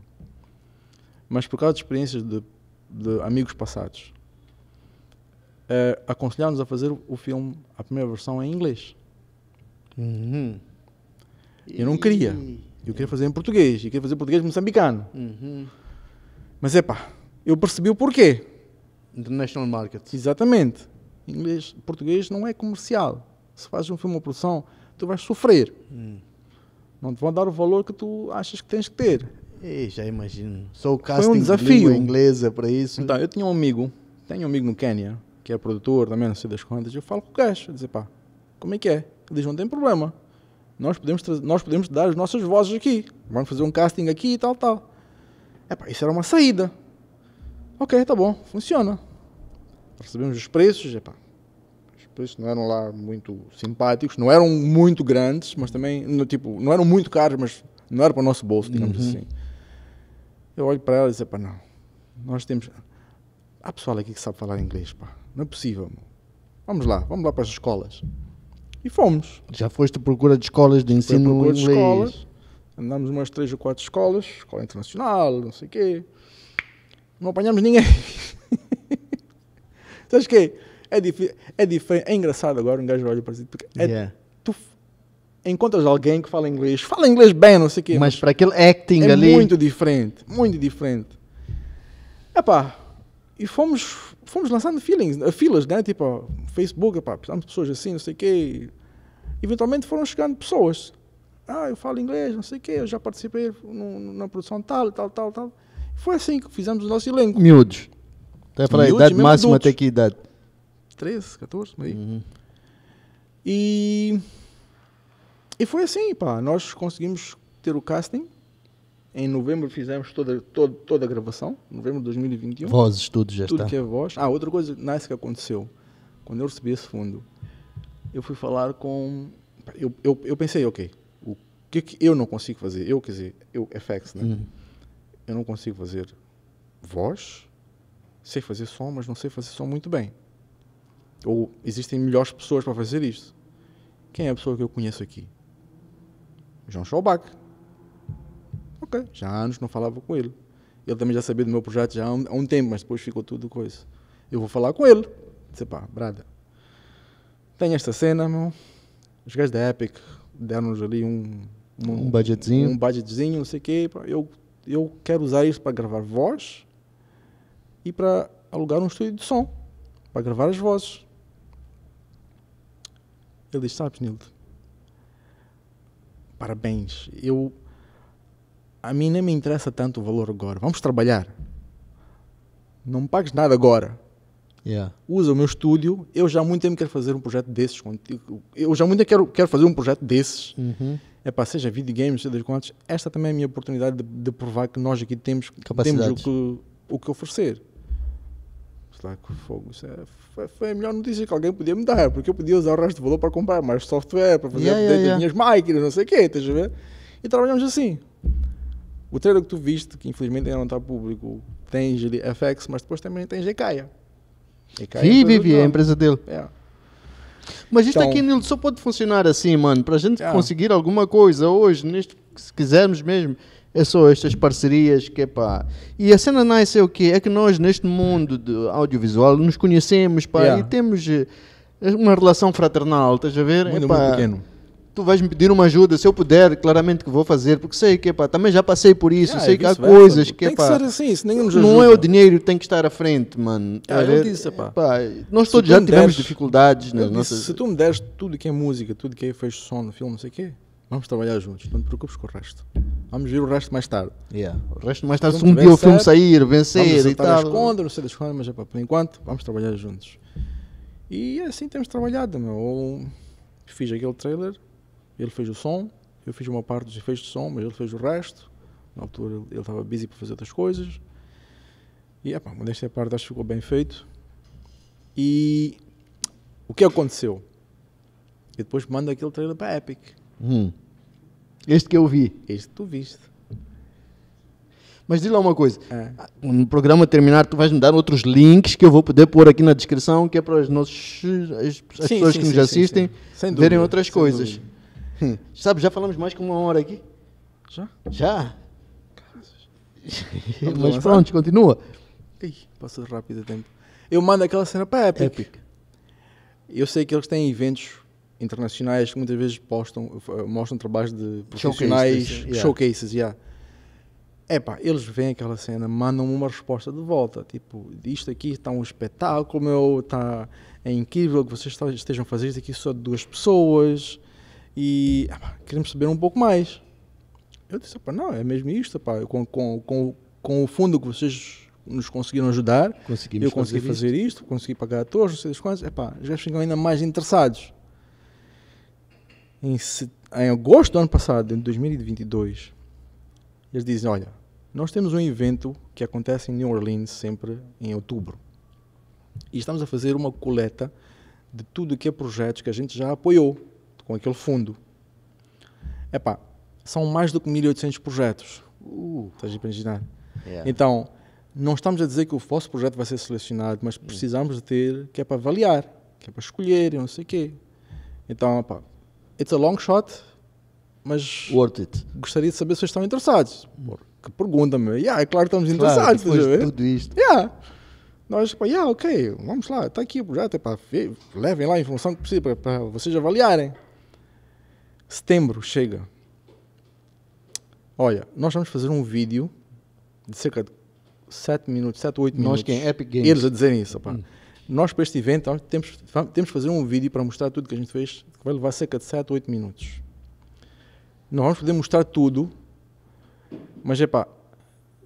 Mas por causa de experiências de, de amigos passados, uh, eh, aconselharam-nos a fazer o filme, a primeira versão, em inglês. Uhum. Eu não queria. Eu queria fazer em português. Eu queria fazer português moçambicano. Uhum. Mas é pá, eu percebi o porquê. International market. Exatamente. Inglês, português não é comercial se fazes um filme ou produção, tu vais sofrer. Hum. Não te vão dar o valor que tu achas que tens que ter. E já imagino. Sou o casting Foi um desafio. de língua inglesa para isso. Então, eu tinha um amigo, tenho um amigo no Quênia, que é produtor também, não sei das contas, eu falo com o gajo, dizer pá, como é que é? Ele diz, não tem problema. Nós podemos, nós podemos dar as nossas vozes aqui. Vamos fazer um casting aqui e tal, tal. Epá, é, isso era uma saída. Ok, tá bom, funciona. Recebemos os preços, epá, é, preços não eram lá muito simpáticos, não eram muito grandes, mas também, no, tipo, não eram muito caros, mas não era para o nosso bolso, digamos uhum. assim. Eu olho para ela e disse, pá, não, nós temos... Há pessoal aqui que sabe falar inglês, pá, não é possível, Vamos lá, vamos lá para as escolas. E fomos. Já foste procura de escolas de ensino de inglês? Escolas. Andámos umas três ou quatro escolas, escola internacional, não sei o quê. Não apanhamos ninguém. [LAUGHS] Sabes o quê? É, difícil, é diferente. É engraçado agora um gajo olha para si. Porque é, yeah. Tu encontras alguém que fala inglês, fala inglês bem, não sei o quê. Mas, mas para aquele acting é ali. É muito diferente, muito diferente. Epá, e fomos, fomos lançando feelings, eh, filas, né? Tipo, Facebook, epá, precisamos de pessoas assim, não sei o quê. E, eventualmente foram chegando pessoas. Ah, eu falo inglês, não sei o quê, eu já participei no, na produção tal, tal, tal, tal. Foi assim que fizemos o nosso elenco. Miúdos. Até então falei, idade máxima adultos. até que idade? 13, 14, meio. Uhum. E, e foi assim, pá. Nós conseguimos ter o casting. Em novembro fizemos toda, toda, toda a gravação, novembro de 2021. Vozes, tudo já tudo está. Tudo que é voz. Ah, outra coisa nice que aconteceu, quando eu recebi esse fundo, eu fui falar com... Eu, eu, eu pensei, ok, o que, que eu não consigo fazer? Eu, quer dizer, eu, FX, né? Uhum. Eu não consigo fazer voz, sei fazer som, mas não sei fazer som muito bem. Ou existem melhores pessoas para fazer isto. Quem é a pessoa que eu conheço aqui? João Schaubach. Ok, já há anos não falava com ele. Ele também já sabia do meu projeto já há um, tempo, mas depois ficou tudo coisa. Eu vou falar com ele. Disse, pá, brada, tem esta cena, meu. Os gajos da Epic deram-nos ali um, um, um budgetzinho, um budgetzinho, não sei o quê. Eu, eu quero usar isto para gravar voz e para alugar um estúdio de som, para gravar as vozes. Ele diz: Sabes, Nildo, parabéns. Eu. A mim nem me interessa tanto o valor agora. Vamos trabalhar. Não me pagues nada agora. Yeah. Usa o meu estúdio. Eu já há muito tempo quero fazer um projeto desses contigo. Eu já há muito tempo quero, quero fazer um projeto desses. Uhum. É para seja videogames, seja contas. Esta também é a minha oportunidade de, de provar que nós aqui temos, temos o, que, o que oferecer. Slack Fogo, isso é, foi, a melhor notícia que alguém podia me dar, porque eu podia usar o resto do valor para comprar mais software, para fazer yeah, yeah, yeah. minhas máquinas, não sei o quê, estás a ver? E trabalhamos assim. O trailer que tu viste, que infelizmente ainda não está público, tem GFX, mas depois também tem GKIA. Vi, vive a é é empresa dele. É. Mas isto então, aqui não só pode funcionar assim, mano. Para a gente conseguir alguma coisa hoje, neste, se quisermos mesmo, é só estas parcerias que é pá. E a cena nice é o quê? É que nós, neste mundo de audiovisual, nos conhecemos, pá, yeah. e temos eh, uma relação fraternal, estás a ver? Muito, epá, muito pequeno. Tu vais me pedir uma ajuda, se eu puder, claramente que vou fazer, porque sei que, pá, também já passei por isso, yeah, sei é que há coisas que, tem que ser assim, isso nos ajuda. não é o dinheiro que tem que estar à frente, mano. Ah, eu disse, pá. Epá, nós todos já tivemos deres, dificuldades. Nas disse, nossas... Se tu me deres tudo que é música, tudo que é fez som, no filme, não sei o quê, Vamos trabalhar juntos, não te preocupes com o resto. Vamos ver o resto mais tarde. Yeah. O resto mais tarde, se um dia o filme sair, vencer e tal. Esconda, não sei das coisas, mas é para, por enquanto vamos trabalhar juntos. E é assim temos trabalhado. Meu. Eu fiz aquele trailer, ele fez o som, eu fiz uma parte dos efeitos de som, mas ele fez o resto. Na altura ele estava busy para fazer outras coisas. E é pá, Mas esta é parte, acho que ficou bem feito. E o que aconteceu? E depois manda aquele trailer para a Epic. Hum. Este que eu vi. Este tu viste. Mas diz lá uma coisa. É. Ah, no programa terminar, tu vais me dar outros links que eu vou poder pôr aqui na descrição, que é para as, nossos as, as sim, pessoas sim, que nos sim, assistem verem outras coisas. sabes hum. Sabe, já falamos mais que uma hora aqui. Já? Já. [LAUGHS] Mas pronto, continua. passa passou rápido o tempo. Eu mando aquela cena para a Epic. Epic. Eu sei que eles têm eventos internacionais que muitas vezes postam, eh, mostram trabalhos de profissionais, showcases, showcases yeah. Epá, eles veem aquela cena, mandam-me uma resposta de volta, tipo, isto aqui está um espetáculo, meu, está é incrível que vocês estejam a fazer isto aqui só de duas pessoas e epá, queremos saber um pouco mais. Eu disse, epá, não, é mesmo isto, epá, com, com, com, com o fundo que vocês nos conseguiram ajudar, eu consegui fazer isto. isto, consegui pagar a todos, não sei das quantas, epá, já ficam ainda mais interessados em, em agosto do ano passado, em 2022, eles dizem: Olha, nós temos um evento que acontece em New Orleans sempre em outubro. E estamos a fazer uma coleta de tudo que é projetos que a gente já apoiou com aquele fundo. Epá, são mais do que 1.800 projetos. Uh, estás a imaginar? Yeah. Então, não estamos a dizer que o vosso projeto vai ser selecionado, mas hum. precisamos de ter, que é para avaliar, que é para escolher, não sei o quê. Então, epá, It's a long shot, mas Worth it. gostaria de saber se vocês estão interessados. Que pergunta, me Yeah, é claro que estamos interessados. Claro, depois de tudo isto. Yeah. Nós, tipo, yeah, ok, vamos lá, está aqui o projeto, é para levem lá a informação que precisa para vocês avaliarem. Setembro chega. Olha, nós vamos fazer um vídeo de cerca de 7 minutos, 7 ou 8 minutos. Nós quem? É Epic Games. Eles a dizerem isso, pá. Hum nós para este evento temos, temos de fazer um vídeo para mostrar tudo que a gente fez, que vai levar cerca de 7 ou 8 minutos. Não vamos poder mostrar tudo, mas é pá,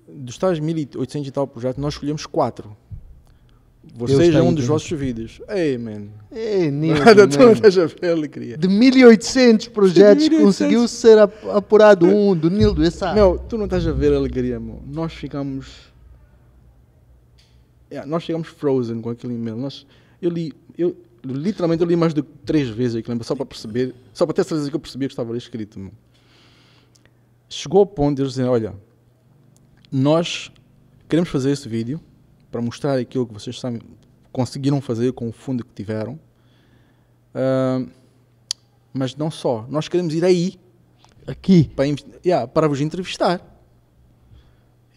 dos tais 1800 e tal projetos, nós escolhemos 4. Vocês é um dos vossos vídeos. Ei, man. Ei, nego, [LAUGHS] Nada, tu não estás a ver alegria. De 1800 projetos, conseguiu ser apurado um do Nildo. Essa... Não, tu não estás a ver alegria, amor. Nós ficamos é, nós chegamos frozen com aquele e-mail. Nós, eu li, eu, literalmente eu li mais de três vezes aquele e-mail, só para perceber, só para ter certeza que eu percebia que estava ali escrito. Chegou ao ponto de eles dizerem, olha, nós queremos fazer esse vídeo para mostrar aquilo que vocês sabem, conseguiram fazer com o fundo que tiveram. Uh, mas não só, nós queremos ir aí. Aqui? Para, yeah, para vos entrevistar.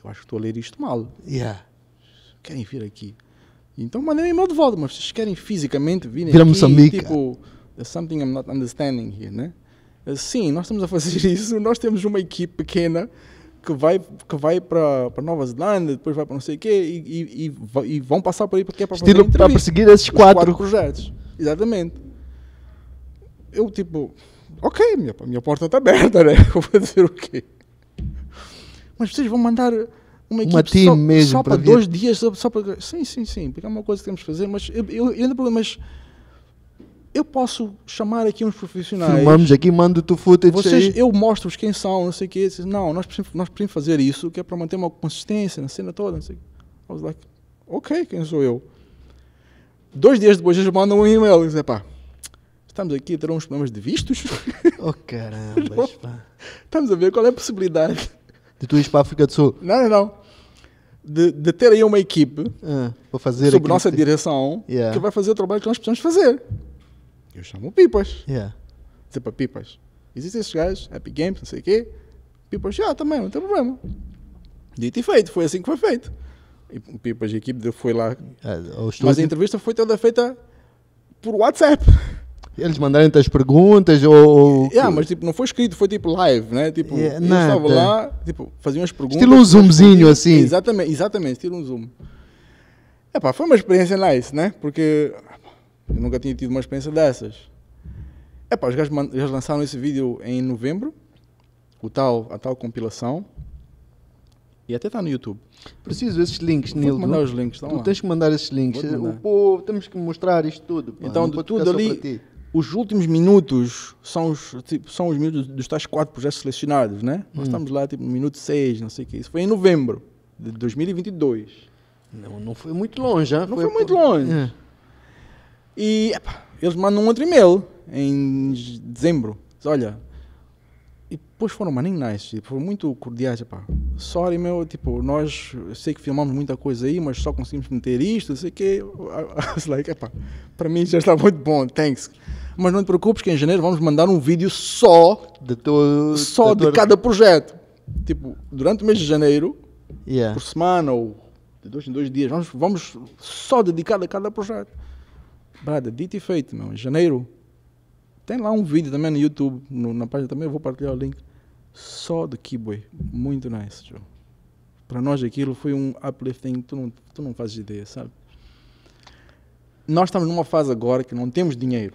Eu acho que estou a ler isto mal. Yeah querem vir aqui. Então mandei um e-mail de volta, mas vocês querem fisicamente vir Vira aqui? Moçambique. Tipo, there's something I'm not understanding here, né? Eh, sim, nós estamos a fazer [LAUGHS] isso, nós temos uma equipe pequena que vai, que vai para Nova Zelândia, depois vai para não sei o quê, e, e, e, e vão passar por aí porque é para Estilo para perseguir esses quatro. quatro projetos. Exatamente. Eu, tipo, ok, minha, minha porta está aberta, né? [LAUGHS] Eu vou fazer o quê? Mas vocês vão mandar uma equipe uma team só, mesmo só para, para dois dias, só, só, para. Sim, sim, sim, porque é uma coisa que temos que fazer, mas eu, ainda problema, mas eu posso chamar aqui uns profissionais. Filmamos aqui, mando tu footage. Vocês, eu mostro-vos quem são, não sei o quê. Não, nós precisamos, nós precisamos fazer isso, que é para manter uma consistência na cena toda, não sei I was like, ok, quem sou eu? Dois dias depois eles mandam um e-mail e dizem, pá, estamos aqui a ter uns problemas de vistos. Oh caramba, [LAUGHS] estamos a ver qual é a possibilidade. De tu ir para a África do Sul? Não, não, não de, de ter aí uma equipe ah, sob nossa que... direção yeah. que vai fazer o trabalho que nós precisamos fazer. Eu chamo Pipas. Yeah. Dizer para Pipas, existem esses gajos, Happy Games, não sei o quê. Pipas, já, também, não tem problema. Dito e feito, foi assim que foi feito. E Pipas e a equipe foi lá. É, Mas a entrevista foi toda feita por WhatsApp. Eles mandaram-te as perguntas ou. Yeah, é, mas tipo, não foi escrito, foi tipo live, né? Tipo, yeah, é, eu estava lá, tipo, faziam as perguntas. Estilo um zoomzinho assim. Exatamente, exatamente, estilo um zoom. É pá, foi uma experiência nice, né? Porque eu nunca tinha tido uma experiência dessas. pá, os gajos, lançaram esse vídeo em novembro, o tal, a tal compilação. E até está no YouTube. Preciso desses links, Nildo. mandar os links, Tu lá. tens que mandar esses links. O povo, temos que mostrar isto tudo. Pá. Então, de tudo ali, os últimos minutos são os, tipo, são os minutos dos tais quatro projetos selecionados, né? Hum. Nós estamos lá, tipo, no minuto 6, não sei o que. Isso foi em novembro de 2022. Não, não foi muito longe, Não foi, foi muito longe. É. E epa, eles mandam um outro e-mail em dezembro. Diz, olha, e depois foram nem nice, tipo, foram muito cordiais, pá. Sorry, meu, tipo, nós sei que filmamos muita coisa aí, mas só conseguimos meter isto, sei que. [LAUGHS] I, I like, para mim já está muito bom, thanks. Mas não te preocupes que em janeiro vamos mandar um vídeo só de, tu, só de, de cada projeto. Tipo, durante o mês de janeiro, yeah. por semana ou de dois em dois dias, vamos, vamos só dedicar a cada projeto. Brada, dito e feito, meu. Em janeiro, tem lá um vídeo também no YouTube, no, na página também, eu vou partilhar o link. Só do Kibwe. Muito nice, Joe. Para nós aquilo foi um uplifting, tu não, tu não fazes ideia, sabe? Nós estamos numa fase agora que não temos dinheiro.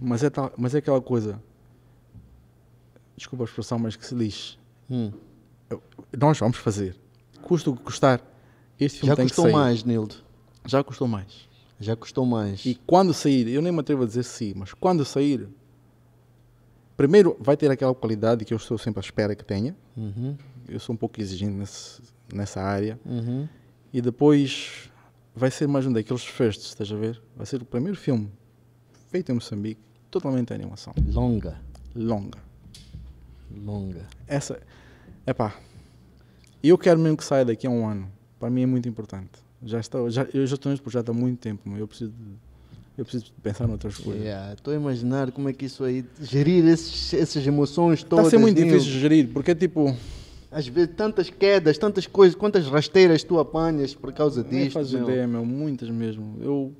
Mas é, tal, mas é aquela coisa. Desculpa a expressão, mas que se lixe. Hum. Nós vamos fazer. Custa o que custar. Este filme Já tem custou que sair. mais, Nildo. Já custou mais. Já custou mais. E quando sair, eu nem me atrevo a dizer sim, mas quando sair, primeiro vai ter aquela qualidade que eu estou sempre à espera que tenha. Uhum. Eu sou um pouco exigente nesse, nessa área. Uhum. E depois vai ser mais um daqueles firsts, estás a ver? Vai ser o primeiro filme feito em Moçambique totalmente a animação. Longa. Longa. Longa. Essa. É pá. Eu quero mesmo que saia daqui a um ano. Para mim é muito importante. Já estou, já, eu já estou neste projeto há muito tempo, mas eu preciso de, eu preciso pensar noutras coisas. Yeah, estou a imaginar como é que isso aí, gerir esses, essas emoções todas. Está a ser muito difícil de gerir, porque é tipo, às vezes tantas quedas, tantas coisas, quantas rasteiras tu apanhas por causa disso? Não faz ideia, meu, muitas mesmo. Eu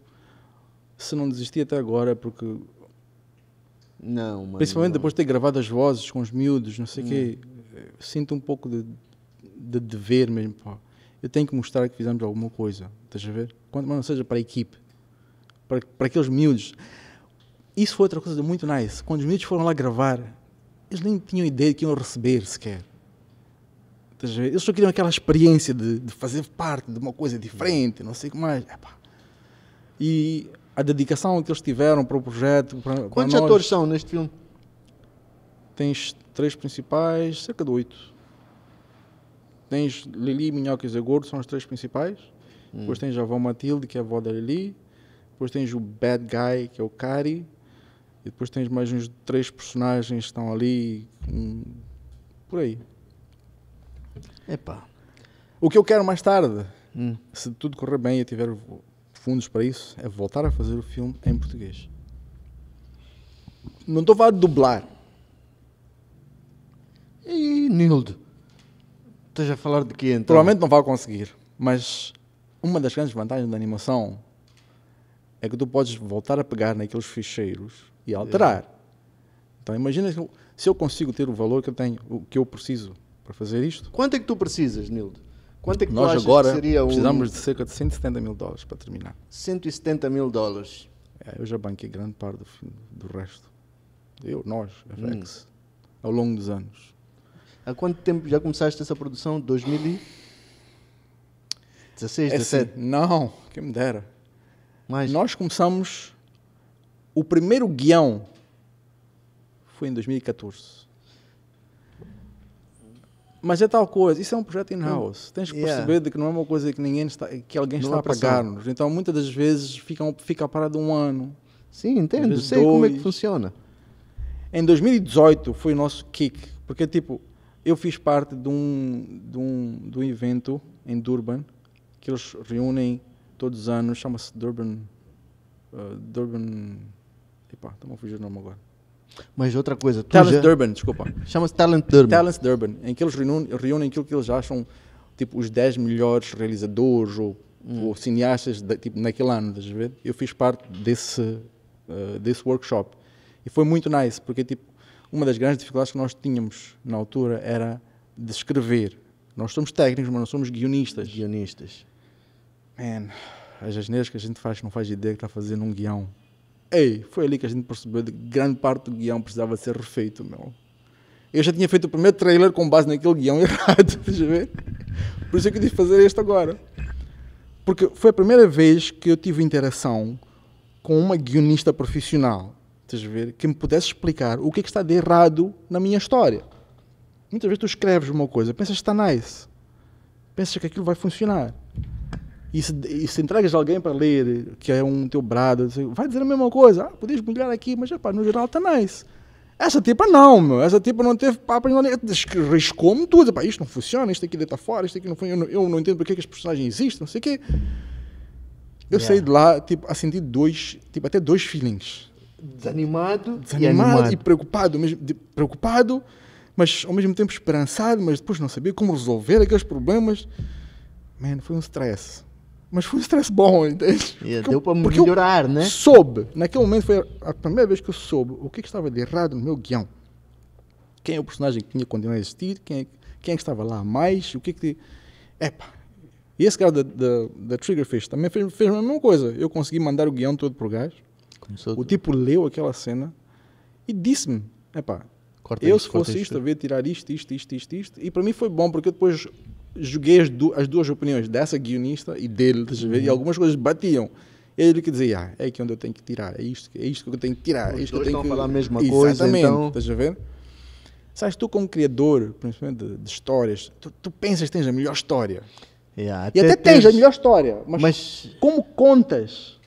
se não desisti até agora é porque não, Principalmente depois de ter gravado as vozes com os miúdos, não sei o hum. quê. Sinto um pouco de, de dever mesmo. Pá. Eu tenho que mostrar que fizemos alguma coisa. Estás a ver? Quanto mais não seja para a equipe, para, para aqueles miúdos. Isso foi outra coisa muito nice. Quando os miúdos foram lá gravar, eles nem tinham ideia de que iam receber sequer. Estás a ver? Eles só queriam aquela experiência de, de fazer parte de uma coisa diferente, não sei o que mais. Epá. E a dedicação que eles tiveram para o projeto. Para, Quantos para atores são neste filme? Tens três principais, cerca de oito. Tens Lili, Minhocas e Gordo, são os três principais. Hum. Depois tens a avó Matilde, que é a avó da Lili. Depois tens o Bad Guy, que é o Kari. E depois tens mais uns três personagens que estão ali. Hum, por aí. Epá. O que eu quero mais tarde, hum. se tudo correr bem e eu tiver fundos para isso é voltar a fazer o filme em português. Não estou a falar de dublar. E Nildo, estás a falar de quê então? Provavelmente não vai conseguir, mas uma das grandes vantagens da animação é que tu podes voltar a pegar naqueles ficheiros e alterar. É. Então imagina se eu consigo ter o valor que eu tenho, o que eu preciso para fazer isto. Quanto é que tu precisas, Nildo? Quanto é que Nós agora que seria precisamos um... de cerca de 170 mil dólares para terminar. 170 mil dólares. É, eu já banquei grande parte do, do resto. Eu, nós, FX, hum. ao longo dos anos. Há quanto tempo já começaste essa produção? 2016, é Assim, não, quem me dera. Mas... Nós começamos. O primeiro guião foi em 2014 mas é tal coisa, isso é um projeto então, in-house. Tens que perceber de que não é uma coisa que ninguém está, que alguém não está a pagar-nos. Então muitas das vezes fica, fica parado um ano. Sim, entendo. Sei dois. como é que funciona. Em 2018 foi o nosso kick, porque tipo, eu fiz parte de um, de um, de um evento em Durban que eles reúnem todos os anos, chama-se Durban. Uh, Durban. Epá, estamos a fugir o nome agora. Mas outra coisa. Talent já... Durban, desculpa. Chama-se Talent Durban. Talent Durban, em que eles reúnem, reúnem aquilo que eles acham, tipo, os 10 melhores realizadores ou, hum. ou cineastas de, tipo, naquele ano, estás a ver? Eu fiz parte desse, uh, desse workshop. E foi muito nice, porque, tipo, uma das grandes dificuldades que nós tínhamos na altura era descrever. Nós somos técnicos, mas não somos guionistas. Guionistas. Man, as asneiras que a gente faz não faz ideia que está fazendo um guião. Ei, foi ali que a gente percebeu que grande parte do guião precisava ser refeito, meu. Eu já tinha feito o primeiro trailer com base naquele guião [LAUGHS] errado, deixa ver? Por isso é que eu quis fazer este agora. Porque foi a primeira vez que eu tive interação com uma guionista profissional, estás ver? Que me pudesse explicar o que é que está de errado na minha história. Muitas vezes tu escreves uma coisa, pensas que está nice, pensas que aquilo vai funcionar e se, e se entregas alguém para ler, que é um teu brado, vai dizer a mesma coisa. Ah, podias melhorar aqui, mas rapaz, no geral está nice. Essa tipa não, meu. Essa tipa não teve papo nenhum. Riscou-me tudo. Pá, isto não funciona, isto aqui deita fora, isto aqui não funciona. Eu não, eu não entendo porque é que as personagens existem, não sei o quê. Eu yeah. saí de lá, tipo, a sentir dois, tipo, até dois feelings. Desanimado, Desanimado e, e preocupado, mesmo, de, preocupado, mas ao mesmo tempo esperançado, mas depois não sabia como resolver aqueles problemas. Mano, foi um stress. Mas foi um estresse bom, entende? Yeah, porque deu para melhorar, né? Soube, naquele momento foi a primeira vez que eu soube o que, que estava de errado no meu guião. Quem é o personagem que tinha que continuar a existir, quem, é, quem é que estava lá mais, o que que. Epa! E esse cara da, da, fez Triggerfish também fez, fez a mesma coisa. Eu consegui mandar o guião todo para gajo. gás, o tipo leu aquela cena e disse-me: Epá, corta eu se fosse isto, havia tirar isto, isto, isto, isto, isto. E para mim foi bom, porque eu depois joguei as, du as, duas opiniões dessa guionista e dele, uhum. e algumas coisas batiam. Ele que dizia, ah, é aqui onde eu tenho que tirar, é isto, é isto que eu tenho que tirar. É Os é isto dois que eu tenho estão que... a falar a mesma Exatamente, coisa. Exatamente, então... estás a ver? Sabes, tu como criador, principalmente de, de histórias, tu, tu, pensas que tens a melhor história. Yeah, até e até tens, tens, a melhor história, mas, mas como contas,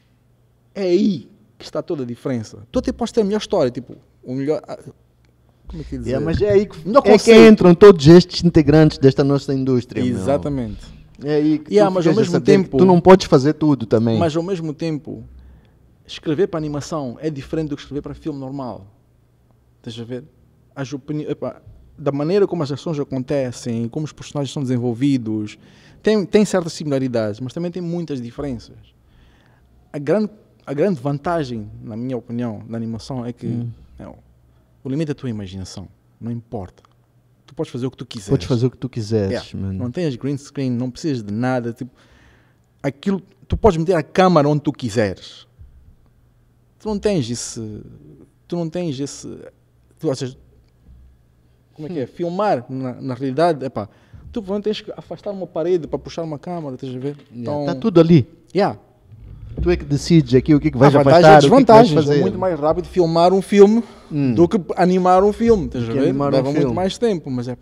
é aí que está toda a diferença. Tu até podes ter a melhor história, tipo, o melhor, como é que é é, dizer? É, mas é aí que, não é que entram todos estes integrantes desta nossa indústria. Exatamente. Meu. É aí que yeah, tu mas ao mesmo tempo tu não podes fazer tudo também. Mas ao mesmo tempo, escrever para animação é diferente do que escrever para filme normal. Deixa ver. As opini... Epa, da maneira como as ações acontecem, como os personagens são desenvolvidos, tem, tem certas similaridades, mas também tem muitas diferenças. A grande, a grande vantagem, na minha opinião, da animação é que hum. O limite é a tua imaginação. Não importa. Tu podes fazer o que tu quiseres. Podes fazer o que tu quiseres, yeah. Não tens green screen, não precisas de nada. Tipo, aquilo, tu podes meter a câmera onde tu quiseres. Tu não tens esse. Tu não tens esse. Tu, ou seja, como é que é? Hum. Filmar, na, na realidade, é pá. Tu tens que afastar uma parede para puxar uma câmera, estás a ver? Está então, tudo ali. Yeah. Tu é que decides aqui o que, é que vais a vantagem, desvantagens. é, é muito mais rápido filmar um filme hum. do que animar um filme. Tens a ver? Um Leva filme. muito mais tempo, mas é.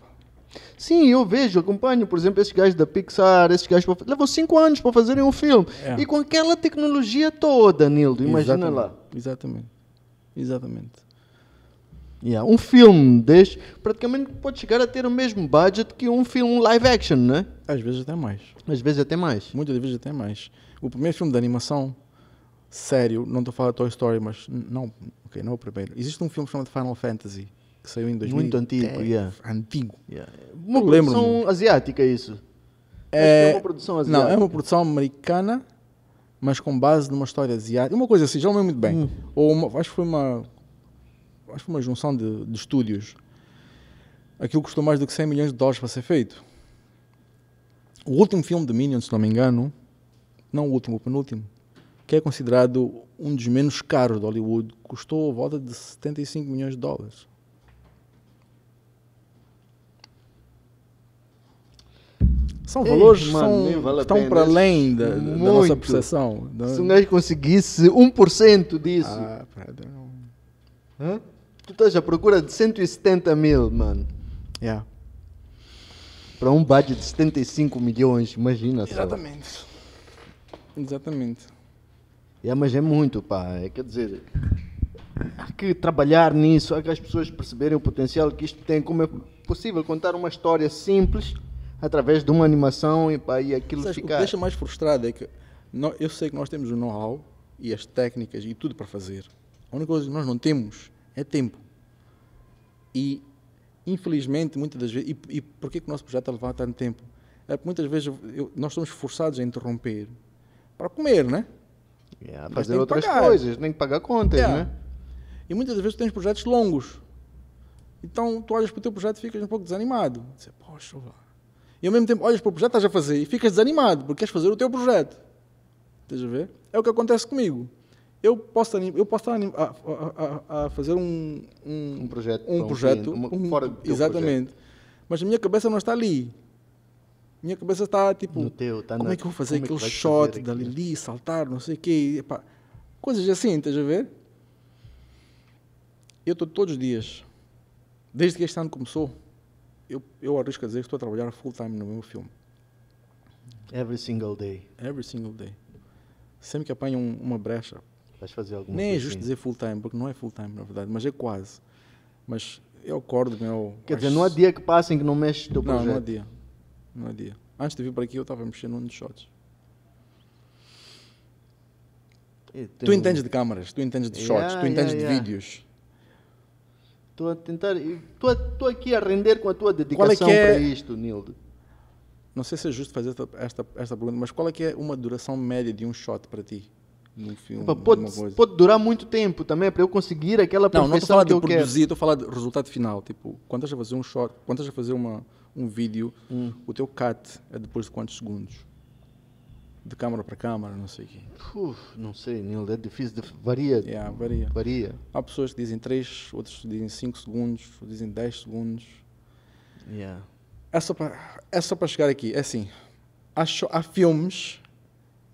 Sim, eu vejo, acompanho, por exemplo, esses gajos da Pixar, esses gajos. Levou 5 anos para fazerem um filme. É. E com aquela tecnologia toda, Nildo, imagina Exatamente. lá. Exatamente. Exatamente. Yeah, um filme deste praticamente pode chegar a ter o mesmo budget que um filme live action, né? Às vezes até mais. Às vezes até mais. Muitas vezes até mais. O primeiro filme de animação sério, não estou a falar de Toy Story, mas não, ok, não é o primeiro. Existe um filme chamado Final Fantasy que saiu em 2000. Muito antigo, yeah. Antigo. Yeah. Uma produção asiática é isso. É, é uma produção asiática. Não, é uma produção americana, mas com base numa história asiática. Uma coisa assim, já não lembro muito bem. Hum. Ou uma, acho que foi uma acho que foi uma junção de, de estúdios. Aquilo custou mais do que 100 milhões de dólares para ser feito. O último filme de Minions, se não me engano, não o último, o penúltimo, que é considerado um dos menos caros de Hollywood, custou a volta de 75 milhões de dólares. São Ei, valores que são, vale estão para além da, da, nossa percepção. Né? Se um gajo conseguisse 1% disso. Ah, Hã? Tu estás à procura de 170 mil, mano. Yeah. Para um budget de 75 milhões, imagina Exatamente. só. Exatamente. Exatamente. É, mas é muito, pá. É, quer dizer, há que trabalhar nisso, há que as pessoas perceberem o potencial que isto tem, como é possível contar uma história simples através de uma animação e, pá, e aquilo ficar. O que deixa mais frustrado é que nós, eu sei que nós temos o know-how e as técnicas e tudo para fazer. A única coisa que nós não temos é tempo. E, infelizmente, muitas das vezes. E, e porquê que o nosso projeto está a levar tanto tempo? É porque muitas vezes eu, nós somos forçados a interromper para comer, né? Yeah, é, fazer outras pagar. coisas, tem que pagar contas, yeah. É. né? E muitas vezes tu tens projetos longos. Então tu olhas para o teu projeto e ficas um pouco desanimado. Você, poxa, e ao mesmo tempo olhas para o projeto que estás a fazer e ficas desanimado porque queres fazer o teu projeto. Estás a ver? É o que acontece comigo. Eu posso, eu posso estar a, a, a, a fazer um, um, um projeto, um projeto, um, um, fora do exatamente. Projeto. Mas a minha cabeça não está ali. Minha cabeça está tipo, teu, tá como na... é que eu vou fazer como é aquele shot fazer da né? Lili, saltar, não sei o quê, epá, coisas assim, estás a ver? Eu estou todos os dias, desde que este ano começou, eu, eu arrisco a dizer que estou a trabalhar full time no meu filme. Every single day. Every single day. Sempre que apanho um, uma brecha. Vais fazer alguma Nem é justo assim. dizer full time, porque não é full time na verdade, mas é quase. Mas eu acordo, meu. Quer acho... dizer, não há dia que passem que não mexe o teu projeto. Não, não há dia. No dia. Antes de vir para aqui, eu estava mexendo num dos shots. Tenho... Tu entendes de câmaras, tu entendes de shots, yeah, tu entendes yeah, de vídeos. Estou a tentar. Estou aqui a render com a tua é dedicação é é... para isto, Nildo. Não sei se é justo fazer esta, esta, esta pergunta, mas qual é que é uma duração média de um shot para ti? Num filme, Epa, pode, pode, durar muito tempo também é para eu conseguir aquela produção não, não Não, estou a falar de produzir, estou a falar de resultado final. Tipo, quantas a fazer um shot, quantas a fazer uma, um vídeo, hum. o teu cut é depois de quantos segundos? De câmara para câmara, não sei o quê. Uf, não sei, Nilo, é difícil, de... varia, yeah, varia. Varia. Há pessoas que dizem 3, outros dizem 5 segundos, dizem 10 segundos. Yeah. É só para é para chegar aqui, é assim, há, há filmes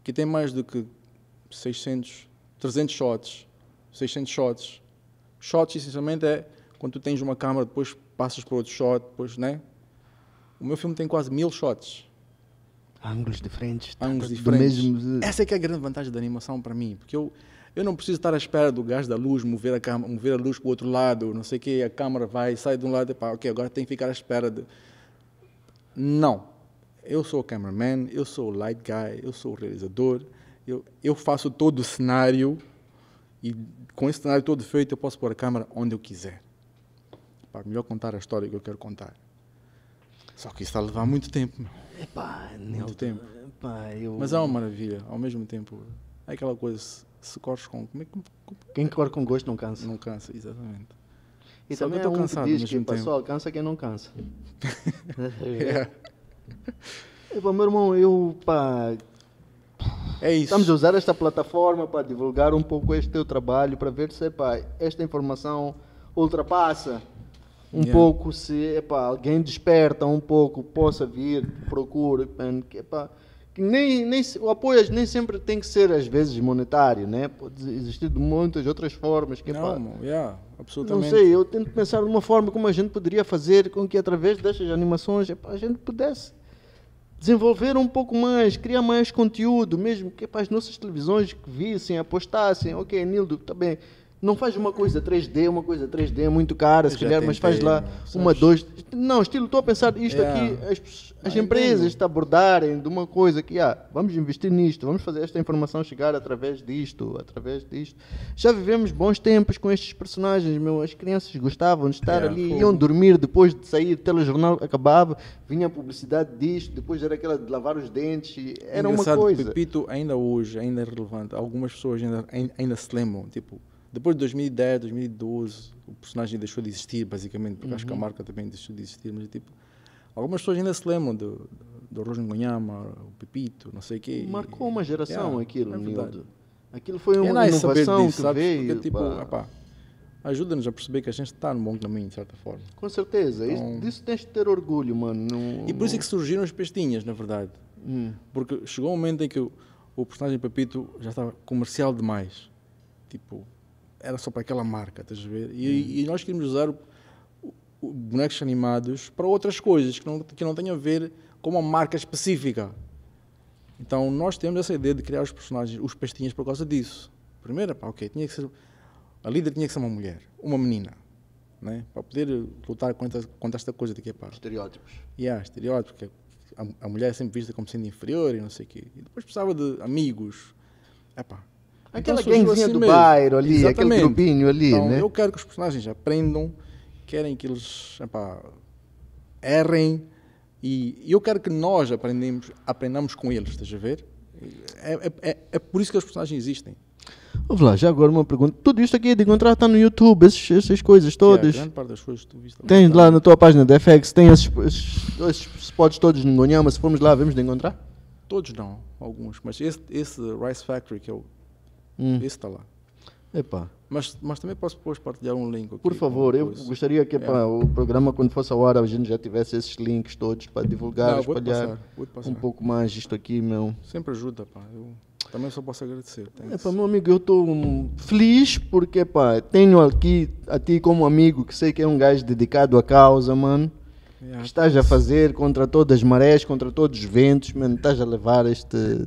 que têm mais do que 600, 300 shots, 600 shots. Shots, essencialmente, é quando tu tens uma câmera, depois passas para outro shot, depois, né? O meu filme tem quase mil shots. Ângulos diferentes. Tá Ângulos diferentes. Mesmo... Essa é que é a grande vantagem da animação para mim, porque eu, eu não preciso estar à espera do gás da luz, mover a, cama, mover a luz para o outro lado, não sei o que, a câmera vai, sai de um lado, e pá, ok, agora tem que ficar à espera de... Não. Eu sou o cameraman, eu sou o light guy, eu sou o realizador, eu, eu faço todo o cenário e com esse cenário todo feito eu posso pôr a câmera onde eu quiser. Para melhor contar a história que eu quero contar. Só que isso está a levar muito tempo. Epá, muito tempo. Epá, eu... Mas é uma maravilha, ao mesmo tempo. É aquela coisa, se, se corres com. Como é, como... É quem corre com gosto não cansa. Não cansa, exatamente. E Só também que eu estou um cansado. Que diz que só alcança quem não cansa. [LAUGHS] é. [LAUGHS] Epá, meu irmão, eu. Pá, é isso. Estamos a usar esta plataforma para divulgar um pouco este teu trabalho, para ver se epá, esta informação ultrapassa um yeah. pouco se alguém desperta um pouco, possa vir, procure. nem, nem, o apoio nem sempre tem que ser, às vezes, monetário, né? Pode existir de muitas outras formas. Que, não, yeah, absolutamente. Não sei, eu tento pensar de uma forma como a gente poderia fazer com que, através destas animações, a gente pudesse desenvolver um pouco mais, criar mais conteúdo, mesmo que as nossas televisões que vissem, apostassem, ok, Nildo, está bem, não faz uma coisa 3D, uma coisa 3D é muito cara, se calhar, mas faz lá sabes? Né? uma, dois. Não, estilo, estou a pensar isto yeah. É. aqui, as, as empresas entendo. te abordarem de uma coisa que ah, vamos investir nisto, vamos fazer esta informação chegar através disto, através disto. Já vivemos bons tempos com estes personagens, meu. As crianças gostavam de estar yeah. É, ali, Pô. iam dormir depois de sair, o telejornal acabava, vinha a publicidade disto, depois era aquela de lavar os dentes, era Engraçado, uma coisa. Pepito, ainda hoje, ainda é relevante. Algumas pessoas ainda, ainda se lembram, tipo depois de 2010, 2012, o personagem deixou de existir, basicamente, porque uhum. acho que a uhum. marca também deixou de existir, mas tipo, algumas pessoas ainda se lembram do, do Arroz Gonhama, o Pepito, não sei o quê. Marcou e, uma geração é, aquilo, é verdade. Aquilo foi é uma é nice inovação disso, que sabes? veio. Porque, tipo, epá, ajuda-nos a perceber que a gente está no bom caminho, de certa forma. Com certeza. Então, isso, disso tens de ter orgulho, mano. Não, e por isso é que surgiram as pestinhas, na verdade. Hum. Porque chegou um momento em que o, o personagem Pepito já estava comercial demais. Tipo, era só para aquela marca, estás a ver? E, hum. e nós queríamos usar o, o, bonecos animados para outras coisas que não, que não têm a ver com uma marca específica. Então nós temos essa ideia de criar os personagens, os pastinhas, por causa disso. Primeiro, pá, ok, tinha que ser. A líder tinha que ser uma mulher, uma menina, né? para poder lutar contra, contra esta coisa de que é pá. Estereótipos. Yeah, estereótipos, porque a, a mulher é sempre vista como sendo inferior e não sei o quê. E depois precisava de amigos. É pá, então Aquela então, assim do bairro ali, Exatamente. aquele grupinho ali, então, né? Eu quero que os personagens aprendam, querem que eles epa, errem, e eu quero que nós aprendemos, aprendamos com eles, estás a ver? É, é, é, é por isso que os personagens existem. Vamos lá, já agora uma pergunta. Tudo isto aqui é de encontrar está no YouTube, essas essas coisas é, todas. É, grande parte das coisas que tu viste. Tem tá. lá na tua página da FX, tem esses, esses, esses spots todos no Gonhama, se formos lá, vemos de encontrar? Todos não, alguns, mas esse, esse Rice Factory que o Hum. Isso está lá. Mas, mas também posso depois partilhar um link aqui. Por favor, eu gostaria que epá, é. o programa, quando fosse ao ar, a gente já tivesse esses links todos para divulgar, Não, espalhar passar, passar. um pouco mais isto aqui, meu. Sempre ajuda, pá. Eu também só posso agradecer. Epá, meu amigo, eu estou feliz porque, pá, tenho aqui a ti como amigo, que sei que é um gajo dedicado à causa, mano. Yeah, estás a fazer contra todas as marés, contra todos os ventos, mano, estás a levar este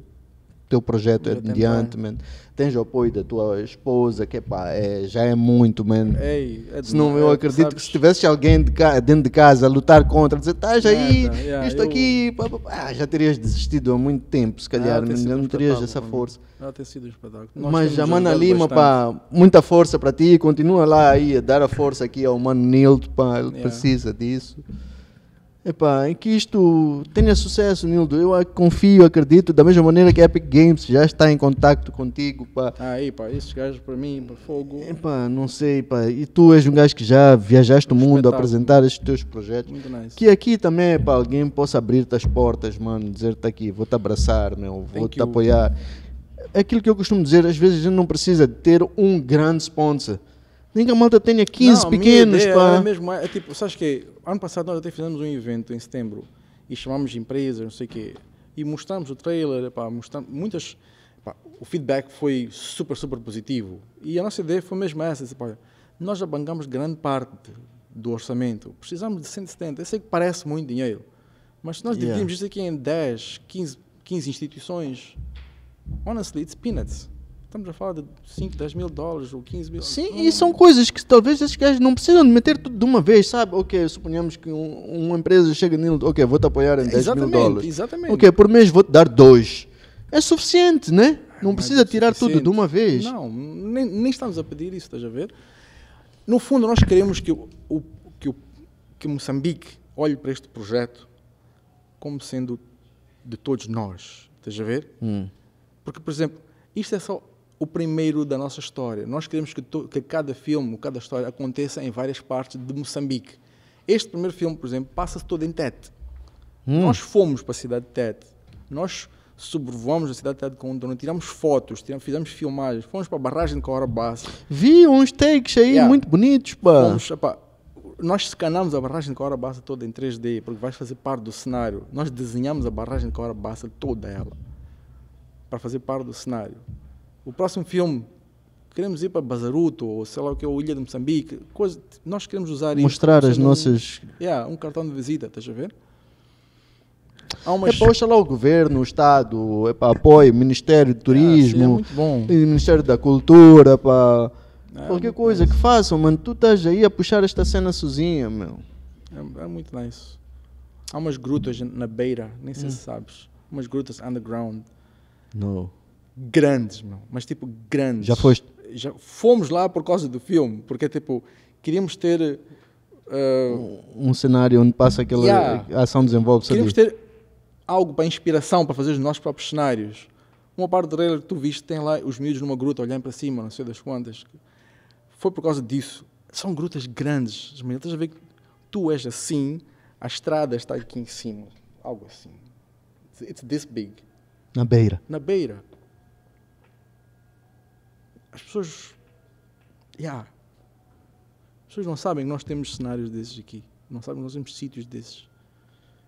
teu projeto adiante, man. Tens o apoio da tua esposa, que é pá, é, já é muito, man. Ei, é Se não, eu acredito sabes? que se tivesse alguém de ca, dentro de casa a lutar contra, dizer, estás aí, tá, yeah, isto eu... aqui, pá, pá, pá, ah, já terias desistido há muito tempo, se calhar, ah, man, já não terias essa força. Ah, tem sido um espetáculo. Nós Mas a Mana Lima, pá, muita força para ti, continua lá aí a dar a força aqui ao Mano Nilton, pá, ele yeah. precisa disso. Epá, que isto tenha sucesso, Nildo. Eu é confio, acredito, da mesma maneira que a Epic Games já está em contato contigo. Pá. Ah, aí, pá, esses gajos para mim, para fogo. Epá, não sei, pá. E tu és um gajo que já viajaste o mundo a apresentar estes teus projetos. Muito nice. Que aqui também, pá, alguém possa abrir-te as portas, mano. Dizer-te aqui, vou-te abraçar, meu, vou-te apoiar. Aquilo que eu costumo dizer, às vezes a gente não precisa de ter um grande sponsor nem que a malta tenha 15 não, pequenos. pá. É mesmo, é, tipo, sabes que ano passado nós até fizemos um evento em setembro e chamámos empresas, não sei o quê, e mostramos o trailer, pá, mostramos muitas. Pá, o feedback foi super, super positivo. E a nossa ideia foi mesmo essa: tipo, assim, pá, nós abancamos grande parte do orçamento, precisamos de 170. Eu sei que parece muito dinheiro, mas se nós dividimos yeah. isso aqui em 10, 15, 15 instituições, honestly, it's peanuts. Estamos a falar de 5, 10 mil dólares ou 15 mil. Sim, hum. e são coisas que talvez esses gajos não precisam de meter tudo de uma vez, sabe? Ok, suponhamos que um, uma empresa chega nele, ok, vou-te apoiar em 10 mil dólares. Exatamente. Ok, por mês vou-te dar dois. É suficiente, né? Não Mas precisa é tirar tudo de uma vez. Não, nem, nem, estamos a pedir isso, estás a ver? No fundo, nós queremos que, o, o que, o, Moçambique olhe para este projeto como sendo de todos nós, estás a ver? Hum. Porque, por exemplo, isto é só o primeiro da nossa história. Nós queremos que, que cada filme, cada história aconteça em várias partes de Moçambique. Este primeiro filme, por exemplo, passa-se todo em Tete. Hum. Nós fomos para a cidade de Tete. Nós sobrevoamos a cidade de Tete com o drone, tiramos fotos, tiramos, fizemos filmagens, fomos para a barragem de Corabassa. Vi uns takes aí yeah. muito bonitos, pá. Fomos, epá, nós escanamos a barragem de Corabassa toda em 3D, porque vais fazer parte do cenário. Nós desenhamos a barragem de Corabassa toda ela, para fazer parte do cenário o próximo filme queremos ir para Bazaruto ou sei lá o que, é a Ilha de Moçambique, coisa, nós queremos usar Mostrar as nossas. Um, yeah, um cartão de visita, estás a ver? Há umas... Epá, o governo, o Estado, é para apoio, Ministério do ah, Turismo, ah, sim, é Ministério da Cultura, para é, qualquer é coisa nice. que façam, mano. Tu estás aí a puxar esta cena sozinha, meu. É, é, muito nice. Há umas grutas na beira, nem sei hum. se sabes. Umas grutas underground. Não grandes, meu, mas tipo grandes. Já foste? Já fomos lá por causa do filme, porque tipo queríamos ter uh, um, um, cenário onde passa aquela yeah, ação desenvolve-se. Queríamos ali. ter algo para inspiração para fazer os nossos próprios cenários. Uma parte do trailer que tu viste tem lá os miúdos numa gruta olhando para cima, não sei das quantas. Foi por causa disso. São grutas grandes. mas estás a ver que tu és assim, a estrada está aqui em cima. Algo assim. It's this big. Na beira. Na beira as pessoas. Yeah, as pessoas não sabem que nós temos cenários desses aqui. Não sabem que nós temos sítios desses.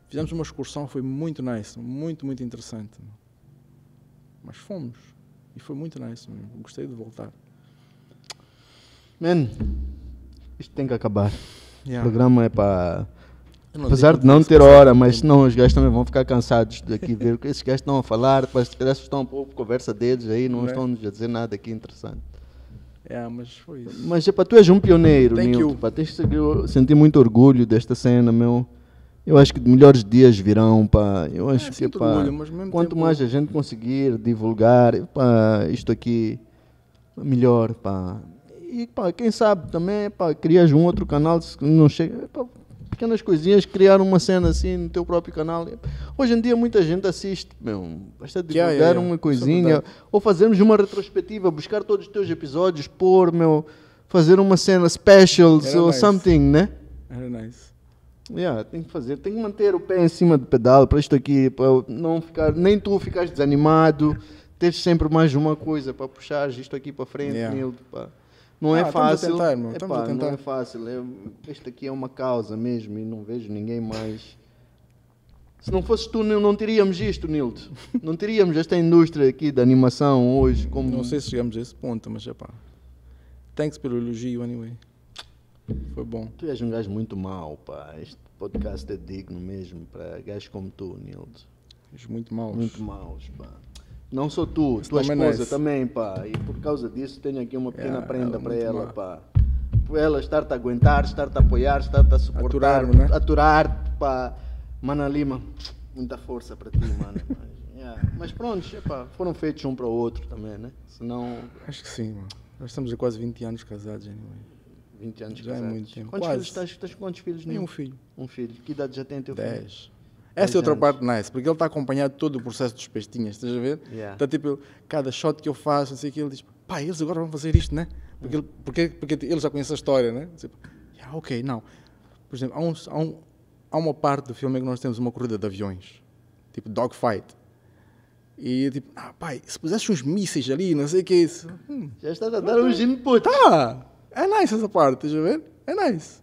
Fizemos uma excursão, foi muito nice, muito, muito interessante. Mas fomos. E foi muito nice mesmo. Gostei de voltar. Man, isto tem que acabar. Yeah. O programa é para Apesar de não ter hora, mas senão os gajos também vão ficar cansados daqui ver o que esses gajos estão a falar, depois se calhar estão um pouco conversa deles aí, não, não é? estão é? a dizer nada aqui interessante. É, mas foi isso. Mas epa, tu és um pioneiro, Thank Nilton. Pá, tens, eu senti muito orgulho desta cena, meu. Eu acho que melhores dias virão, pá. Eu ah, acho é, que, pá, orgulho, quanto tempo... mais a gente conseguir divulgar, pá, isto aqui, melhor, pá. E, pá, quem sabe também, pá, crias um outro canal, se não chega, pequenas coisinhas, criar uma cena assim no teu próprio canal. Hoje em dia muita gente assiste, meu, basta divulgar yeah, yeah, uma é coisinha, ou fazermos uma retrospectiva, buscar todos os teus episódios, pôr, meu, fazer uma cena specials ou nice. something, né? Era nice. Yeah, tem que fazer, tem que manter o pé em cima do pedal para isto aqui, para não ficar, nem tu ficares desanimado, teres sempre mais uma coisa para puxar isto aqui para frente, yeah. Nildo, para... Não é ah, é fácil. Tentar, irmão, Epá, Não é fácil. É, esta aqui é uma causa mesmo e não vejo ninguém mais. Se não fosse tu, não teríamos isto, Nilton. Não teríamos esta indústria aqui da animação hoje. Como... Não sei se chegamos a esse ponto, mas é pá. Thanks pelo elogio, anyway. Foi bom. Tu és um gajo muito mau, pá. Este podcast é digno mesmo para gajos como tu, Nilton. És muito maus. Muito maus, pá. Não só tu, Estou tua é esposa também, pá. E por causa disso tenho aqui uma pequena yeah, é, prenda é para ela, pá. Por ela estar-te a aguentar, estar-te a apoiar, estar-te a suportar. Aturar, né? Aturar, pá. Mana Lima, muita força para ti, mano. [LAUGHS] yeah. Mas pronto, pá, foram feitos um para o outro também, né? Senão... Acho que sim, mano. Nós estamos há quase 20 anos casados, anyway. 20 anos já casados. é muito tempo. Quantos Quase. filhos tens? tens quantos filhos? Nenhum filho. Um filho. Que idade já tem teu 10. filho? 10. Essa é outra parte nice, porque ele está acompanhado todo o processo dos pestinhas, estás a ver? Yeah. Então, tipo, cada shot que eu faço, não sei o que, ele diz, pá, eles agora vão fazer isto, né? Porque, ele, porque, porque tipo, ele já conhece a história, né? Tipo, yeah, ok, não. Por exemplo, há, um, há, um, há uma parte do filme em que nós temos uma corrida de aviões, tipo dogfight. E tipo, ah, pai, se pusesse uns mísseis ali, não sei o que é isso. Hum, já estás a dar um input. Tá! É nice essa parte, estás a ver? É nice.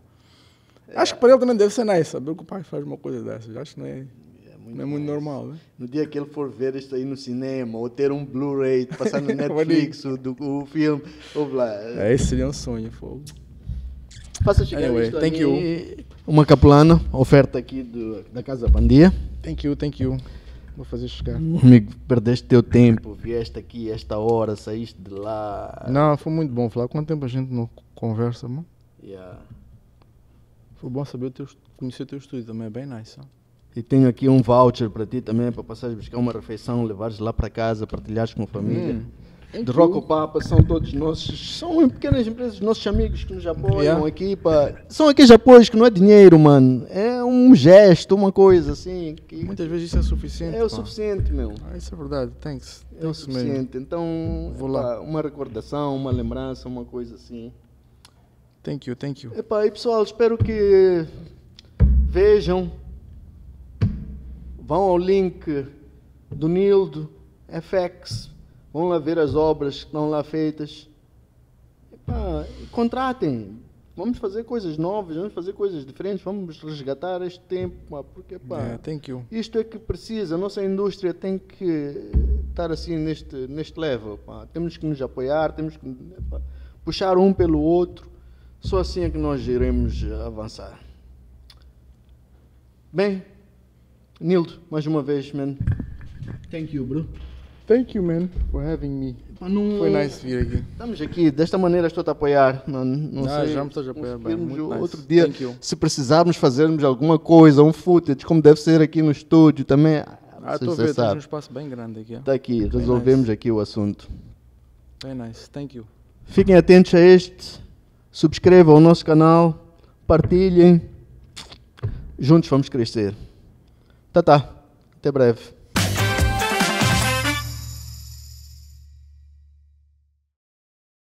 É. Acho que para ele também deve ser nice saber que o pai faz uma coisa dessa. Acho que não é, é muito, não é muito normal. Né? No dia que ele for ver isso aí no cinema, ou ter um Blu-ray, passar no [LAUGHS] Netflix o, do, o filme, ou lá. É, esse seria um sonho, fogo. Faça chegar anyway, thank aqui. you. Uma capulana, oferta aqui do, da Casa Bandia. Thank you, thank you. Vou fazer chegar. Amigo, perdeste teu tempo, vieste aqui esta hora, saíste de lá. Não, foi muito bom falar. Quanto tempo a gente não conversa, mano? Yeah. Foi bom saber o teu, conhecer o teu estúdio também, é bem nice. Ó. E tenho aqui um voucher para ti também, para passares buscar uma refeição, levares lá para casa, partilhares com a família. Hum. de Rocco Papa são todos nossos, são pequenas empresas, nossos amigos que nos apoiam yeah. aqui. Pá. São aqueles apoios que não é dinheiro, mano. É um gesto, uma coisa assim. Que Muitas vezes isso é suficiente. É pá. o suficiente, meu. Ah, isso é verdade, thanks. É, é o suficiente. Então, Vou lá. Pá, uma recordação, uma lembrança, uma coisa assim. Thank you, thank you. Epa, aí, pessoal, espero que vejam. Vão ao link do Nildo, FX. Vão lá ver as obras que estão lá feitas. Epa, contratem. Vamos fazer coisas novas, vamos fazer coisas diferentes, vamos resgatar este tempo, porque pá, yeah, thank you. isto é que precisa, a nossa indústria tem que estar assim neste, neste level. Pá. Temos que nos apoiar, temos que puxar um pelo outro só assim é que nós iremos avançar. Bem, Nildo, mais uma vez, man. Thank you, bro. Thank you, man, for having me. Manu, Foi nice vir aqui. Estamos aqui, desta maneira estou a apoiar, Não ah, sei. Já me estás a apoiar, bem. Muito outro nice. dia, se precisarmos fazermos alguma coisa, um footage, como deve ser aqui no estúdio também. Ah, ah estou a ver, tens um espaço bem grande aqui. Está aqui, resolvemos nice. aqui o assunto. Bem nice, thank you. Fiquem atentos a este subscrevam o nosso canal, partilhem. Juntos vamos crescer. Tá, tá. Até breve.